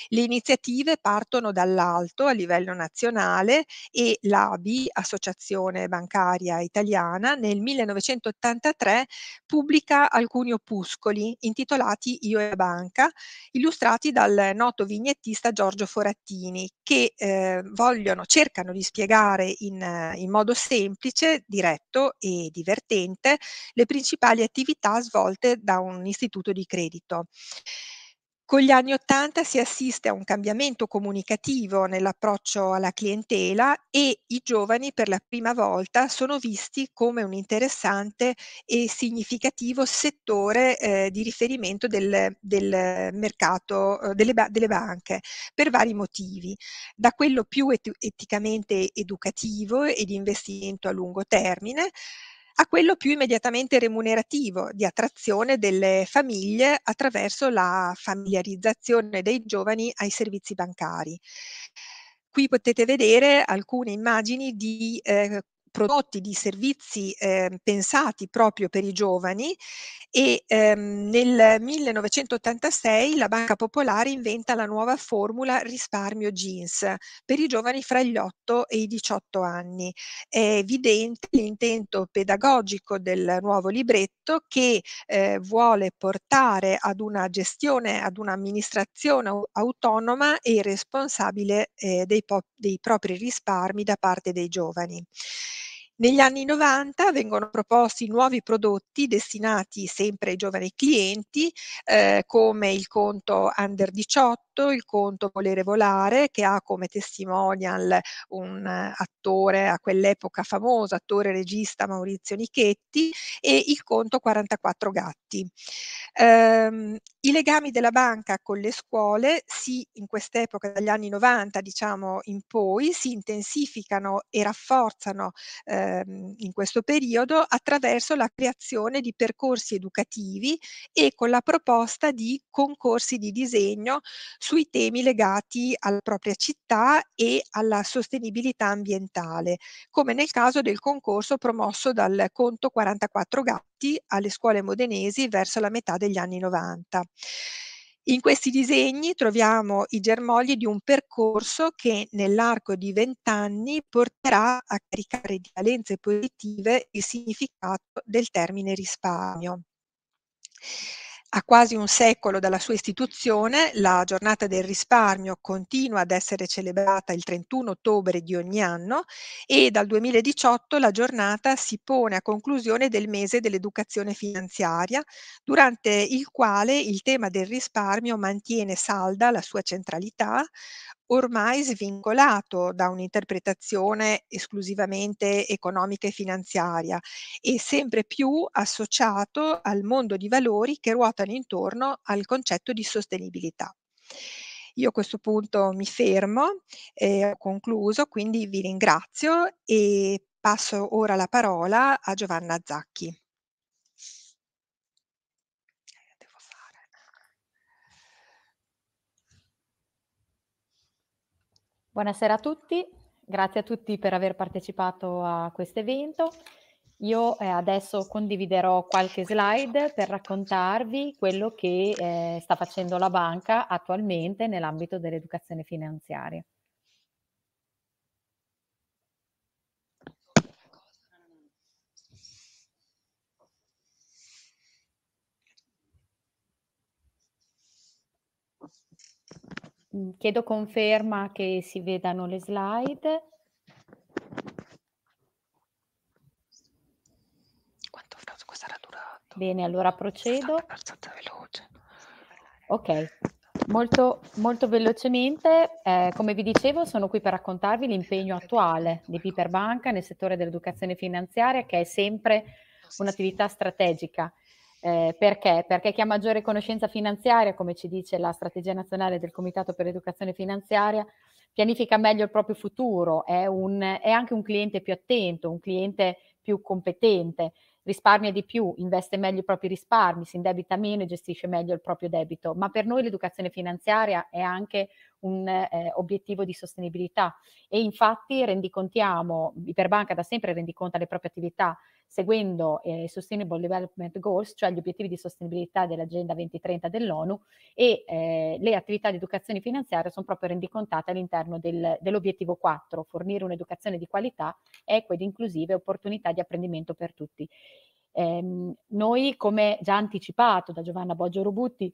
Speaker 3: Le iniziative partono dall'alto a livello nazionale e l'ABI, Associazione Bancaria Italiana, nel 1983 pubblica alcuni opuscoli intitolati Io e la banca, illustrati dal noto vignettista Giorgio Forattini, che eh, vogliono, cercano di spiegare in, in modo modo semplice, diretto e divertente le principali attività svolte da un istituto di credito. Con gli anni Ottanta si assiste a un cambiamento comunicativo nell'approccio alla clientela e i giovani per la prima volta sono visti come un interessante e significativo settore eh, di riferimento del, del mercato eh, delle, delle, banche per vari motivi, da quello più et- eticamente educativo e di investimento a lungo termine, a quello più immediatamente remunerativo di attrazione delle famiglie attraverso la familiarizzazione dei giovani ai servizi bancari. Qui potete vedere alcune immagini di eh, prodotti, di servizi eh, pensati proprio per i giovani e ehm, nel 1986 la Banca Popolare inventa la nuova formula risparmio jeans per i giovani fra gli 8 e i 18 anni. È evidente l'intento pedagogico del nuovo libretto che eh, vuole portare ad una gestione, ad un'amministrazione autonoma e responsabile eh, dei, po- dei propri risparmi da parte dei giovani. Negli anni 90 vengono proposti nuovi prodotti destinati sempre ai giovani clienti eh, come il conto under 18 prodotto, il conto Volere Volare, che ha come testimonial un attore a quell'epoca famoso, attore regista Maurizio Nichetti, e il conto 44 Gatti. Ehm, I legami della banca con le scuole si, in quest'epoca, dagli anni 90 diciamo in poi, si intensificano e rafforzano ehm, in questo periodo attraverso la creazione di percorsi educativi e con la proposta di concorsi di disegno sui temi legati alla propria città e alla sostenibilità ambientale, come nel caso del concorso promosso dal Conto 44 Gatti alle scuole modenesi verso la metà degli anni 90. In questi disegni troviamo i germogli di un percorso che nell'arco di vent'anni porterà a caricare di valenze positive il significato del termine risparmio. A quasi un secolo dalla sua istituzione, la giornata del risparmio continua ad essere celebrata il 31 ottobre di ogni anno e dal 2018 la giornata si pone a conclusione del mese dell'educazione finanziaria, durante il quale il tema del risparmio mantiene salda la sua centralità, ormai svincolato da un'interpretazione esclusivamente economica e finanziaria e sempre più associato al mondo di valori che ruotano intorno al concetto di sostenibilità. Io a questo punto mi fermo, eh, ho concluso, quindi vi ringrazio e passo ora la parola a Giovanna Zacchi.
Speaker 4: Buonasera a tutti, grazie a tutti per aver partecipato a questo evento. Io eh, adesso condividerò qualche slide per raccontarvi quello che eh, sta facendo la banca attualmente nell'ambito dell'educazione finanziaria. Mm, chiedo conferma che si vedano le slide. Quanto frase questa era durata? Bene, allora procedo. Ok, molto, molto velocemente, eh, come vi dicevo, sono qui per raccontarvi l'impegno attuale di Piper Banca nel settore dell'educazione finanziaria, che è sempre un'attività strategica eh, perché? Perché chi ha maggiore conoscenza finanziaria, come ci dice la strategia nazionale del Comitato per l'Educazione Finanziaria, pianifica meglio il proprio futuro, è, un, è anche un cliente più attento, un cliente più competente, risparmia di più, investe meglio i propri risparmi, si indebita meno e gestisce meglio il proprio debito. Ma per noi l'educazione finanziaria è anche un eh, obiettivo di sostenibilità e infatti rendicontiamo, Iperbanca da sempre rendiconta le proprie attività seguendo i eh, Sustainable Development Goals, cioè gli obiettivi di sostenibilità dell'Agenda 2030 dell'ONU e eh, le attività di educazione finanziaria sono proprio rendicontate all'interno del, dell'obiettivo 4, fornire un'educazione di qualità, equa ed inclusiva e opportunità di apprendimento per tutti. Ehm, noi, come già anticipato da Giovanna Boggio Robutti,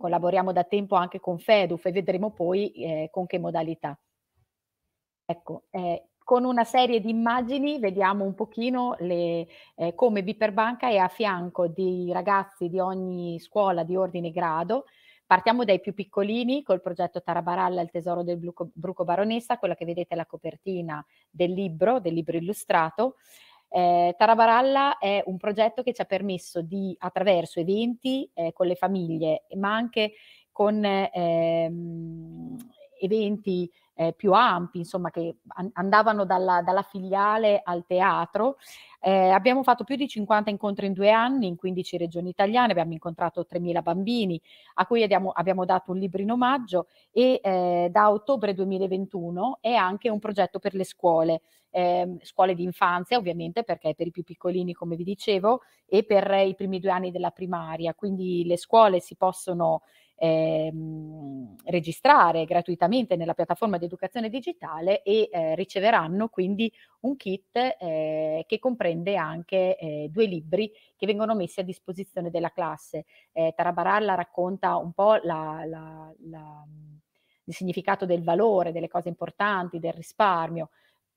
Speaker 4: collaboriamo da tempo anche con FEDUF e vedremo poi eh, con che modalità. Ecco, eh, con una serie di immagini vediamo un pochino le, eh, come Biperbanca è a fianco di ragazzi di ogni scuola di ordine e grado. Partiamo dai più piccolini col progetto Tarabaralla, il tesoro del Bruco, Bruco Baronessa, quella che vedete è la copertina del libro, del libro illustrato. Eh, Tarabaralla è un progetto che ci ha permesso di, attraverso eventi eh, con le famiglie, ma anche con eh, ehm, eventi eh, più ampi, insomma, che an- andavano dalla, dalla, filiale al teatro. Eh, abbiamo fatto più di 50 incontri in due anni in 15 regioni italiane, abbiamo incontrato 3.000 bambini a cui abbiamo, abbiamo dato un libro in omaggio e eh, da ottobre 2021 è anche un progetto per le scuole, ehm, scuole di infanzia ovviamente perché per i più piccolini come vi dicevo e per i primi due anni della primaria, quindi le scuole si possono ehm, registrare gratuitamente nella piattaforma di educazione digitale e eh, riceveranno quindi un kit eh, che comprende anche eh, due libri che vengono messi a disposizione della classe. Eh, Tarabaralla racconta un po' la, la, la, mm, il significato del valore, delle cose importanti, del risparmio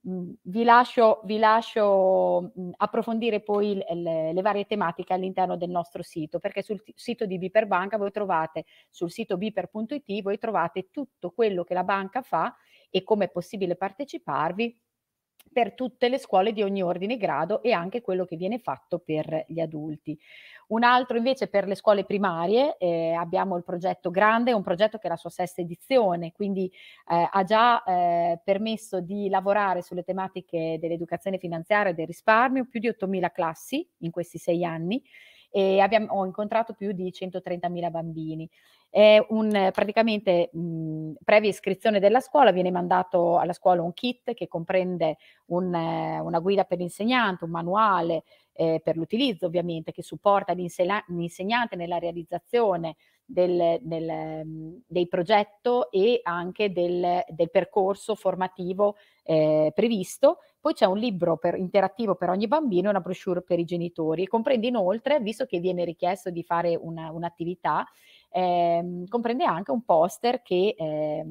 Speaker 4: vi lascio, vi lascio, approfondire poi le, le, varie tematiche all'interno del nostro sito, perché sul sito di Biperbanca voi trovate, sul sito biper.it voi trovate tutto quello che la banca fa e come è possibile parteciparvi per tutte le scuole di ogni ordine e grado e anche quello che viene fatto per gli adulti. Un altro invece per le scuole primarie, eh, abbiamo il progetto Grande, un progetto che è la sua sesta edizione, quindi eh, ha già eh, permesso di lavorare sulle tematiche dell'educazione finanziaria e del risparmio, più di 8.000 classi in questi sei anni e abbiamo, ho incontrato più di 130.000 bambini. È un, praticamente mh, mhmm, previa iscrizione della scuola viene mandato alla scuola un kit che comprende un, una guida per l'insegnante, un manuale eh, per l'utilizzo ovviamente che supporta l'insegnante nella realizzazione del, del, del progetto e anche del, del percorso formativo eh, previsto. Poi c'è un libro per, interattivo per ogni bambino e una brochure per i genitori. Comprende inoltre, visto che viene richiesto di fare una, un'attività, eh, comprende anche un poster che eh,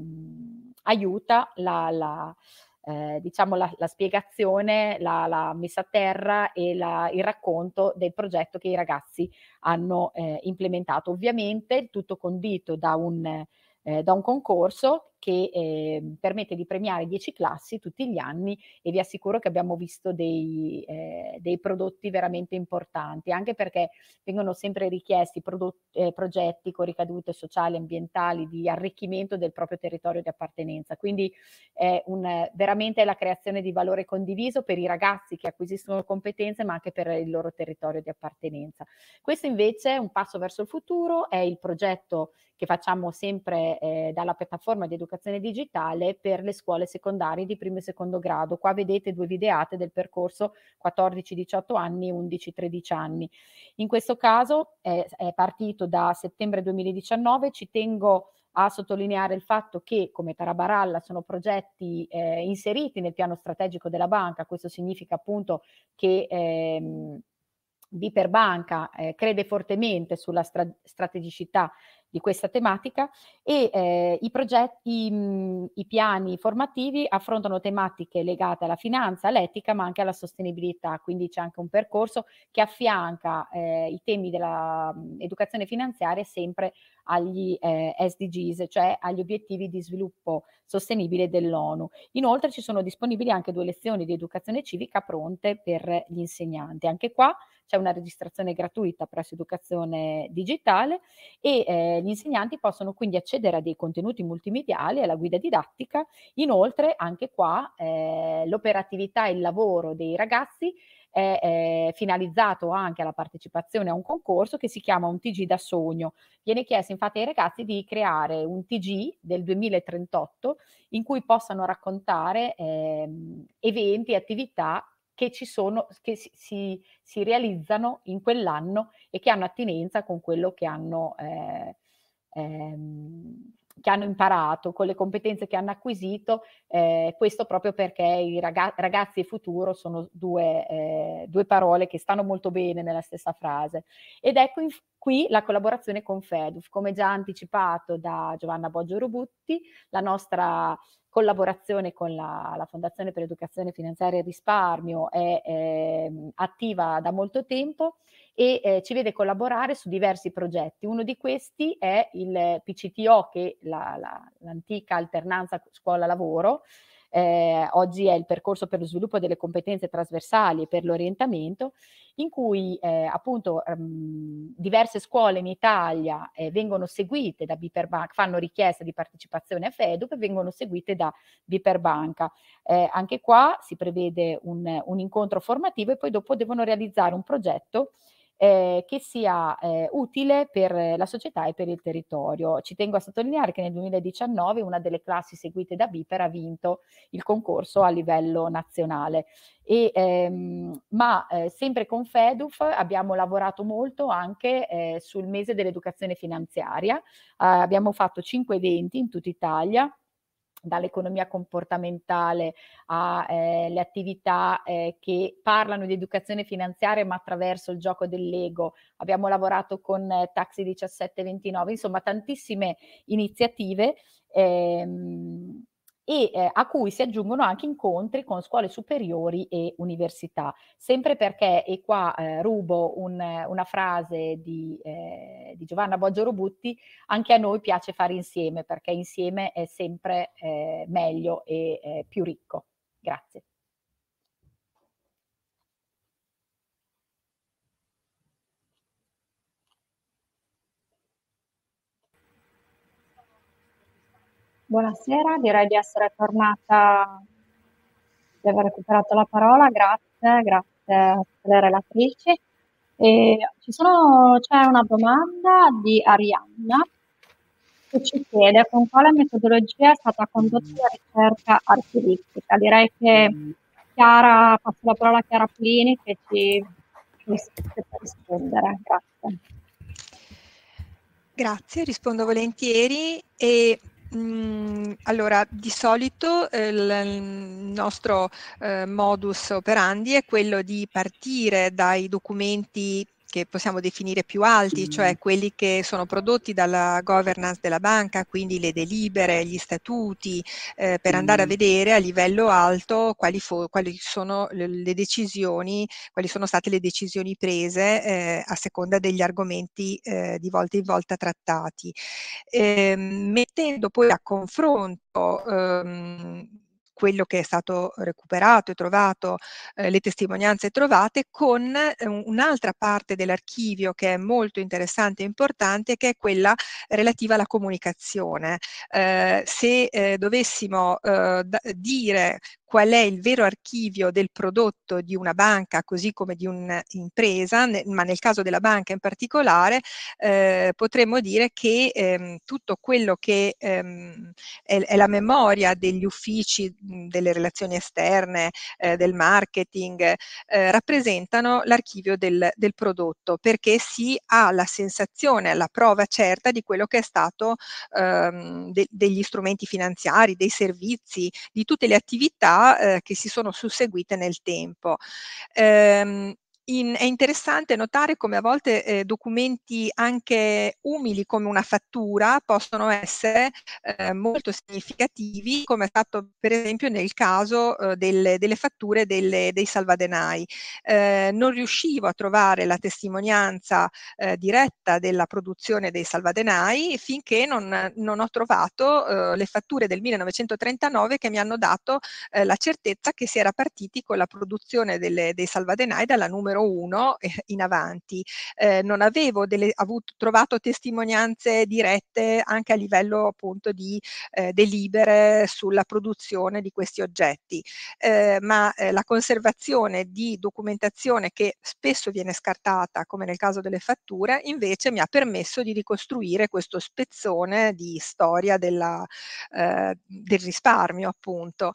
Speaker 4: aiuta la, la eh, diciamo la, la spiegazione, la, la, messa a terra e la, il racconto del progetto che i ragazzi hanno eh, implementato. Ovviamente tutto condito da un, eh, da un concorso che eh, permette di premiare 10 classi tutti gli anni e vi assicuro che abbiamo visto dei, eh, dei prodotti veramente importanti, anche perché vengono sempre richiesti prodotti, eh, progetti con ricadute sociali, e ambientali, di arricchimento del proprio territorio di appartenenza. Quindi è un, eh, veramente la creazione di valore condiviso per i ragazzi che acquisiscono competenze, ma anche per il loro territorio di appartenenza. Questo invece è un passo verso il futuro, è il progetto che facciamo sempre eh, dalla piattaforma di educazione digitale per le scuole secondarie di primo e secondo grado. Qua vedete due videate del percorso 14-18 anni 11-13 anni. In questo caso eh, è partito da settembre 2019, ci tengo a sottolineare il fatto che come Tarabaralla sono progetti eh, inseriti nel piano strategico della banca, questo significa appunto che ehm, Biperbanca eh, crede fortemente sulla stra- strategicità di questa tematica e eh, i, progetti, i, i piani formativi affrontano tematiche legate alla finanza, all'etica ma anche alla sostenibilità, quindi c'è anche un percorso che affianca eh, i temi dell'educazione finanziaria sempre agli eh, SDGs, cioè agli obiettivi di sviluppo sostenibile dell'ONU. Inoltre ci sono disponibili anche due lezioni di educazione civica pronte per gli insegnanti. Anche qua c'è una registrazione gratuita presso Educazione Digitale e eh, gli insegnanti possono quindi accedere a dei contenuti multimediali, e alla guida didattica. Inoltre anche qua eh, l'operatività e il lavoro dei ragazzi è, è, finalizzato anche alla partecipazione a un concorso che si chiama un TG da sogno. Viene chiesto infatti ai ragazzi di creare un TG del 2038 in cui possano raccontare eh, eventi e attività che, ci sono, che si, si, si, realizzano in quell'anno e che hanno attinenza con quello che hanno eh, ehm, che hanno imparato, con le competenze che hanno acquisito, eh, questo proprio perché i raga- ragazzi e futuro sono due, eh, due, parole che stanno molto bene nella stessa frase. Ed ecco in, qui la collaborazione con FEDUF, come già anticipato da Giovanna Boggio Robutti, la nostra collaborazione con la, la Fondazione per l'Educazione Finanziaria e Risparmio è eh, attiva da molto tempo e eh, ci vede collaborare su diversi progetti. Uno di questi è il PCTO, che è la, la, l'antica alternanza scuola-lavoro, eh, oggi è il percorso per lo sviluppo delle competenze trasversali e per l'orientamento, in cui eh, appunto mh, ehm, diverse scuole in Italia eh, vengono seguite da Biperbanca, fanno richiesta di partecipazione a FEDUP e vengono seguite da Biperbanca. Eh, anche qua si prevede un, un incontro formativo e poi dopo devono realizzare un progetto eh, che sia eh, utile per la società e per il territorio. Ci tengo a sottolineare che nel 2019 una delle classi seguite da Viper ha vinto il concorso a livello nazionale. E, ehm, ma eh, sempre con FEDUF abbiamo lavorato molto anche eh, sul mese dell'educazione finanziaria, eh, abbiamo fatto cinque eventi in tutta Italia dall'economia comportamentale alle eh, attività eh, che parlano di educazione finanziaria ma attraverso il gioco dell'ego. Abbiamo lavorato con eh, Taxi 1729, insomma tantissime iniziative. Ehm, e eh, a cui si aggiungono anche incontri con scuole superiori e università, sempre perché, e qua eh, rubo un, una frase di, eh, di Giovanna Boggio Robutti, anche a noi piace fare insieme perché insieme è sempre eh, meglio e eh, più ricco. Grazie.
Speaker 1: Buonasera, direi di essere tornata, di aver recuperato la parola, grazie, grazie alle relatrici. E sono, c'è una domanda di Arianna che ci chiede con quale metodologia è stata condotta la ricerca archivistica. Direi che Chiara, passo la parola a Chiara Plini che ci, ci può rispondere. Grazie.
Speaker 3: Grazie, rispondo volentieri e Mm, allora di solito eh, il nostro eh, modus operandi è quello di partire dai documenti che possiamo definire più alti, cioè mm-hmm. quelli che sono prodotti dalla governance della banca, quindi le delibere, gli statuti, eh, per andare a mm-hmm. vedere a livello alto quali, fo- quali, sono le decisioni, quali sono state le decisioni prese eh, a seconda degli argomenti eh, di volta in volta trattati. Ehm, mettendo poi a confronto ehm, quello che è stato recuperato e trovato, eh, le testimonianze trovate, con eh, un'altra parte dell'archivio che è molto interessante e importante, che è quella relativa alla comunicazione. Eh, se eh, dovessimo eh, dire qual è il vero archivio del prodotto di una banca così come di un'impresa, ne, ma nel caso della banca in particolare eh, potremmo dire che ehm, tutto quello che ehm, è, è, la memoria degli uffici delle relazioni esterne, eh, del marketing, eh, rappresentano l'archivio del, del prodotto perché si ha la sensazione, la prova certa di quello che è stato ehm, de, degli strumenti finanziari, dei servizi, di tutte le attività eh, che si sono susseguite nel tempo. Ehm, in, è interessante notare come a volte eh, documenti anche umili come una fattura possono essere eh, molto significativi, come è stato per esempio nel caso eh, delle, delle, fatture delle, dei salvadenai. Eh, non riuscivo a trovare la testimonianza eh, diretta della produzione dei salvadenai finché non, non ho trovato eh, le fatture del 1939 che mi hanno dato la certezza che si era partiti con la produzione delle, dei salvadenai dalla numero 2001 eh, in avanti eh, non avevo delle, avuto, trovato testimonianze dirette anche a livello appunto di eh, delibere sulla produzione di questi oggetti, eh, ma eh, la conservazione di documentazione che spesso viene scartata, come nel caso delle fatture, invece mi ha permesso di ricostruire questo spezzone di storia della, eh, del risparmio, appunto.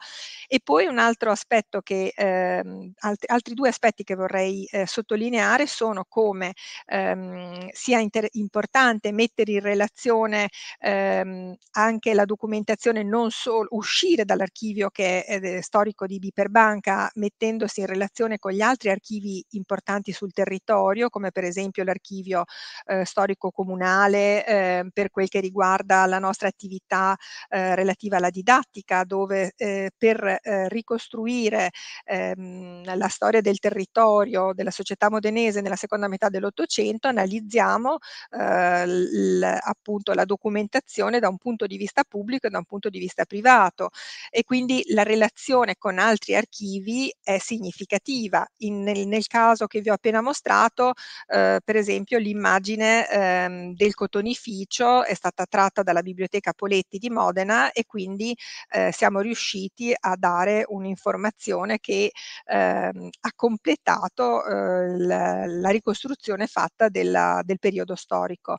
Speaker 3: E poi un altro aspetto che, eh, alt altri due aspetti che vorrei eh, sottolineare sono come ehm, sia importante mettere in relazione ehm, anche la documentazione, non solo uscire dall'archivio che è eh, storico di Biperbanca, mettendosi in relazione con gli altri archivi importanti sul territorio, come per esempio l'archivio eh, storico comunale eh, per quel che riguarda la nostra attività eh, relativa alla didattica, dove eh, per eh, ricostruire ehm, la storia del territorio della società modenese nella seconda metà dell'Ottocento analizziamo eh, l, appunto la documentazione da un punto di vista pubblico e da un punto di vista privato e quindi la relazione con altri archivi è significativa. In, nel, nel, caso che vi ho appena mostrato, eh, per esempio, l'immagine ehm, del cotonificio è stata tratta dalla biblioteca Poletti di Modena e quindi eh, siamo riusciti a dare un'informazione che ehm, ha completato eh, la, la, ricostruzione fatta della, del periodo storico.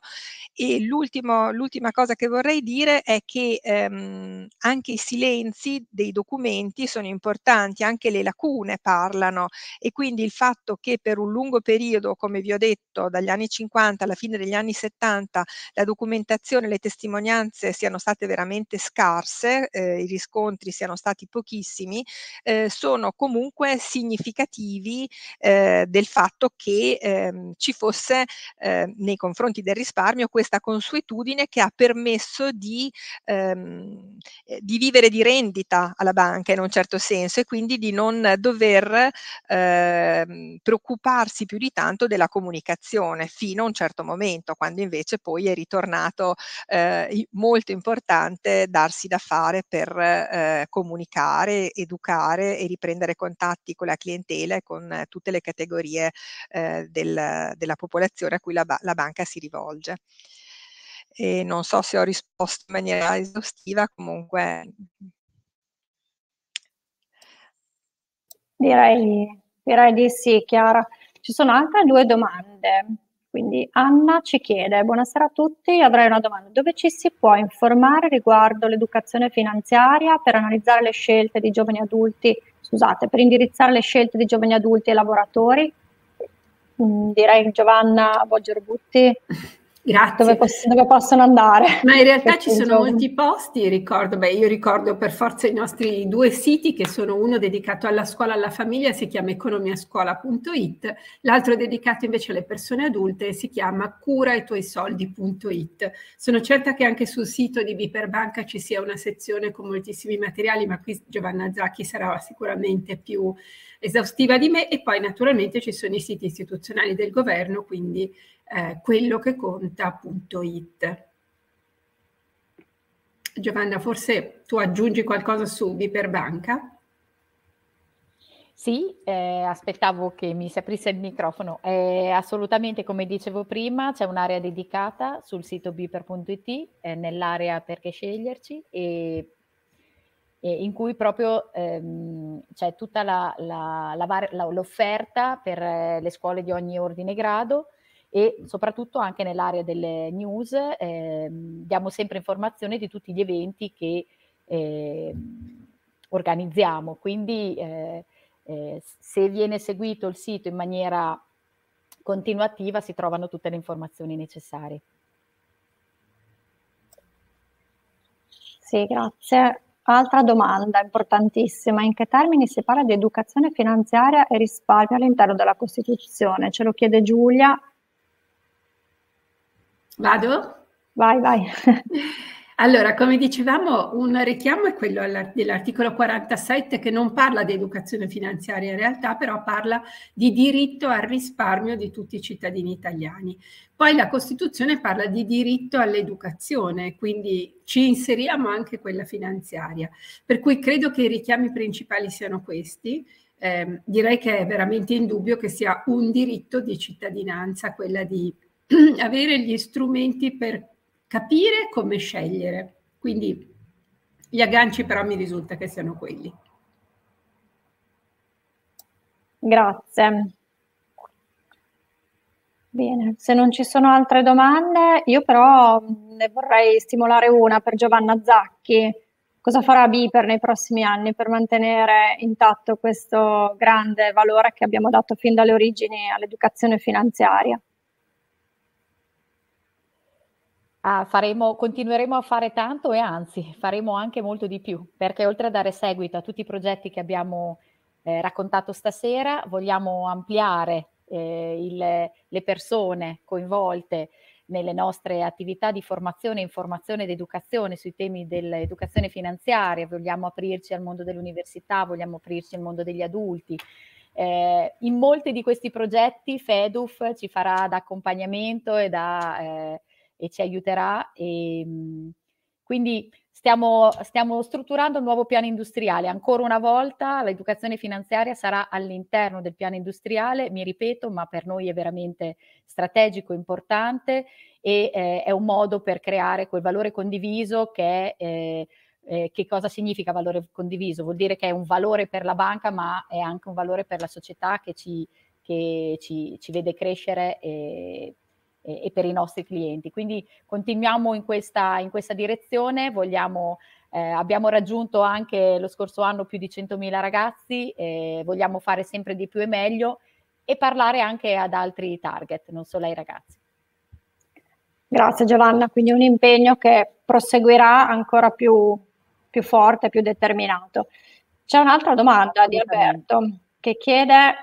Speaker 3: E l'ultima cosa che vorrei dire è che ehm, anche i silenzi dei documenti sono importanti, anche le lacune parlano e quindi il fatto che per un lungo periodo, come vi ho detto, dagli anni 50 alla fine degli anni 70, la documentazione e le testimonianze siano state veramente scarse, eh, i riscontri siano stati pochissimi, eh, sono comunque significativi eh, del fatto che ehm, ci fosse eh, nei confronti del risparmio questa consuetudine che ha permesso di, ehm, eh, di vivere di rendita alla banca in un certo senso e quindi di non dover ehm, preoccuparsi più di tanto della comunicazione fino a un certo momento, quando invece poi è ritornato eh, molto importante darsi da fare per eh, comunicare, educare e riprendere contatti con la clientela e con eh, tutte le categorie categorie eh, del, della popolazione a cui la, la banca si rivolge. E non so se ho risposto in maniera esaustiva, comunque... Direi,
Speaker 1: direi di sì, Chiara. Ci sono altre due domande. Quindi Anna ci chiede, buonasera a tutti, avrei una domanda, dove ci si può informare riguardo l'educazione finanziaria per analizzare le scelte di giovani adulti, scusate, per indirizzare le scelte di giovani adulti e lavoratori? Mm, direi Giovanna Boggerbutti Grazie. Dove, poss- dove, possono andare. Ma in realtà ci sono giorni. molti
Speaker 2: posti, ricordo, beh, io ricordo per forza i nostri due siti che sono uno dedicato alla scuola e alla famiglia, si chiama economiascuola.it, l'altro dedicato invece alle persone adulte si chiama curaetuoisoldi.it. Sono certa che anche sul sito di Biperbanca ci sia una sezione con moltissimi materiali, ma qui Giovanna Zacchi sarà sicuramente più esaustiva di me e poi naturalmente ci sono i siti istituzionali del governo, quindi eh, quello che conta.it. Giovanna, forse tu aggiungi qualcosa su Biperbanca? Sì, eh,
Speaker 4: aspettavo che mi si aprisse il microfono. Eh, assolutamente, come dicevo prima, c'è un'area dedicata sul sito biper.it, eh, nell'area perché sceglierci, e, e in cui proprio ehm, c'è tutta la, la, la, l'offerta per eh, le scuole di ogni ordine grado, e soprattutto anche nell'area delle news eh, diamo sempre informazioni di tutti gli eventi che eh, organizziamo. Quindi eh, eh se viene seguito il sito in maniera continuativa si trovano tutte le informazioni necessarie.
Speaker 1: Sì, grazie. Altra domanda importantissima, in che termini si parla di educazione finanziaria e risparmio all'interno della Costituzione? Ce lo chiede Giulia
Speaker 3: Vado? Vai, vai.
Speaker 2: Allora, come dicevamo, un richiamo è quello dell'articolo 47 che non parla di educazione finanziaria in realtà, però parla di diritto al risparmio di tutti i cittadini italiani. Poi la Costituzione parla di diritto all'educazione, quindi ci inseriamo anche quella finanziaria. Per cui credo che i richiami principali siano questi. Eh, direi che è veramente indubbio che sia un diritto di cittadinanza quella di avere gli strumenti per capire come scegliere. Quindi gli agganci però mi risulta che siano quelli.
Speaker 1: Grazie. Bene, se non ci sono altre domande, io però ne vorrei stimolare una per Giovanna Zacchi. Cosa farà Biper nei prossimi anni per mantenere intatto questo grande valore che abbiamo dato fin dalle origini all'educazione finanziaria?
Speaker 4: Ah, faremo, continueremo a fare tanto e anzi faremo anche molto di più, perché oltre a dare seguito a tutti i progetti che abbiamo eh, raccontato stasera, vogliamo ampliare eh, il, le persone coinvolte nelle nostre attività di formazione, informazione ed educazione sui temi dell'educazione finanziaria, vogliamo aprirci al mondo dell'università, vogliamo aprirci al mondo degli adulti. Eh, in molti di questi progetti FEDUF ci farà da accompagnamento e da eh, e ci aiuterà. E, ehm, quindi stiamo, stiamo strutturando un nuovo piano industriale. Ancora una volta l'educazione finanziaria sarà all'interno del piano industriale, mi ripeto, ma per noi è veramente strategico, importante e eh, è un modo per creare quel valore condiviso che è... Eh, eh, che cosa significa valore condiviso? Vuol dire che è un valore per la banca, ma è anche un valore per la società che ci, che ci, ci vede crescere e e, e per i nostri clienti. Quindi continuiamo in questa, in questa direzione, vogliamo eh, abbiamo raggiunto anche lo scorso anno più di 100.000 ragazzi, eh, vogliamo fare sempre di più e meglio e parlare anche ad altri target, non solo ai ragazzi.
Speaker 1: Grazie Giovanna, quindi un impegno che proseguirà ancora più, più forte, più determinato. C'è un'altra domanda di Alberto che chiede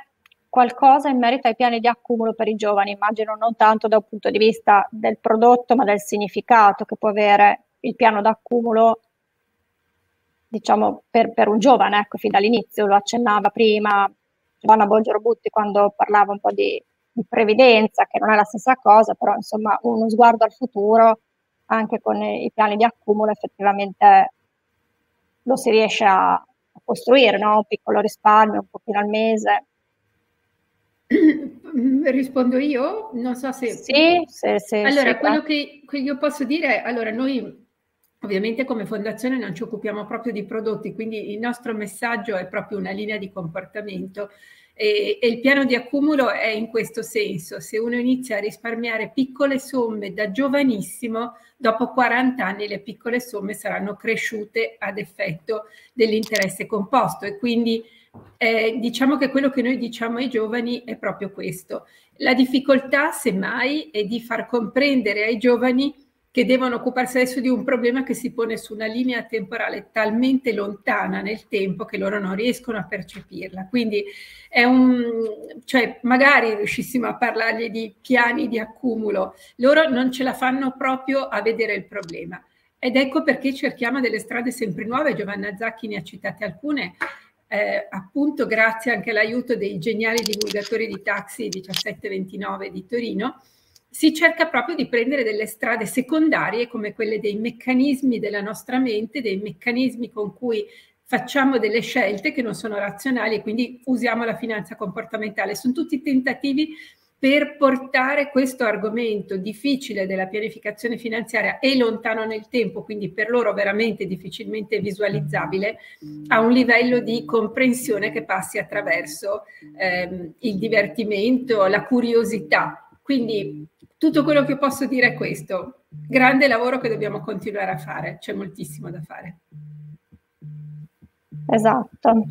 Speaker 1: qualcosa in merito ai piani di accumulo per i giovani, immagino non tanto da un punto di vista del prodotto, ma del significato che può avere il piano d'accumulo, diciamo, per, per un giovane, ecco, fin dall'inizio lo accennava prima Giovanna Bolgero-Butti quando parlava un po' di, di previdenza, che non è la stessa cosa, però insomma uno sguardo al futuro anche con i piani di accumulo effettivamente lo si riesce a, a costruire, no? un piccolo risparmio, un pochino al mese,
Speaker 2: Rispondo io? Non so se... Sì, sì, sì. Allora, sì, quello che, che, io posso dire è, allora, noi ovviamente come fondazione non ci occupiamo proprio di prodotti, quindi il nostro messaggio è proprio una linea di comportamento e, e il piano di accumulo è in questo senso. Se uno inizia a risparmiare piccole somme da giovanissimo, dopo 40 anni le piccole somme saranno cresciute ad effetto dell'interesse composto e quindi eh, diciamo che quello che noi diciamo ai giovani è proprio questo. La difficoltà, semmai, è di far comprendere ai giovani che devono occuparsi adesso di un problema che si pone su una linea temporale talmente lontana nel tempo che loro non riescono a percepirla. Quindi è un, cioè magari riuscissimo a parlargli di piani di accumulo, loro non ce la fanno proprio a vedere il problema. Ed ecco perché cerchiamo delle strade sempre nuove, Giovanna Zacchi ne ha citate alcune, eh, appunto grazie anche all'aiuto dei geniali divulgatori di taxi 1729 di Torino, si cerca proprio di prendere delle strade secondarie come quelle dei meccanismi della nostra mente, dei meccanismi con cui facciamo delle scelte che non sono razionali e quindi usiamo la finanza comportamentale. Sono tutti tentativi per portare questo argomento difficile della pianificazione finanziaria e lontano nel tempo, quindi per loro veramente difficilmente visualizzabile, a un livello di comprensione che passi attraverso ehm, il divertimento, la curiosità. Quindi tutto quello che posso dire è questo. Grande lavoro che dobbiamo continuare a fare, c'è moltissimo da fare.
Speaker 1: Esatto.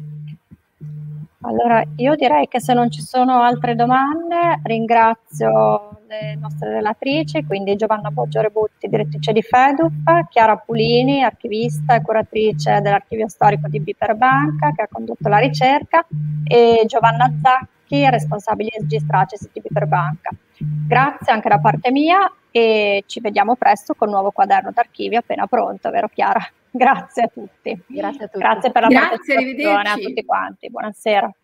Speaker 1: Allora, io direi che se non ci sono altre domande, ringrazio le nostre relatrici, quindi Giovanna Poggio Butti, direttrice di FEDUP, Chiara Pulini, archivista e curatrice dell'archivio storico di Biperbanca, che ha condotto la ricerca, e Giovanna Zacchi, responsabile SG Straces di Biperbanca. Grazie anche da parte mia e ci vediamo presto con un nuovo quaderno d'archivio appena pronto, vero Chiara? Grazie a tutti. Grazie a tutti. Grazie per la Grazie, partecipazione a tutti quanti. Buonasera.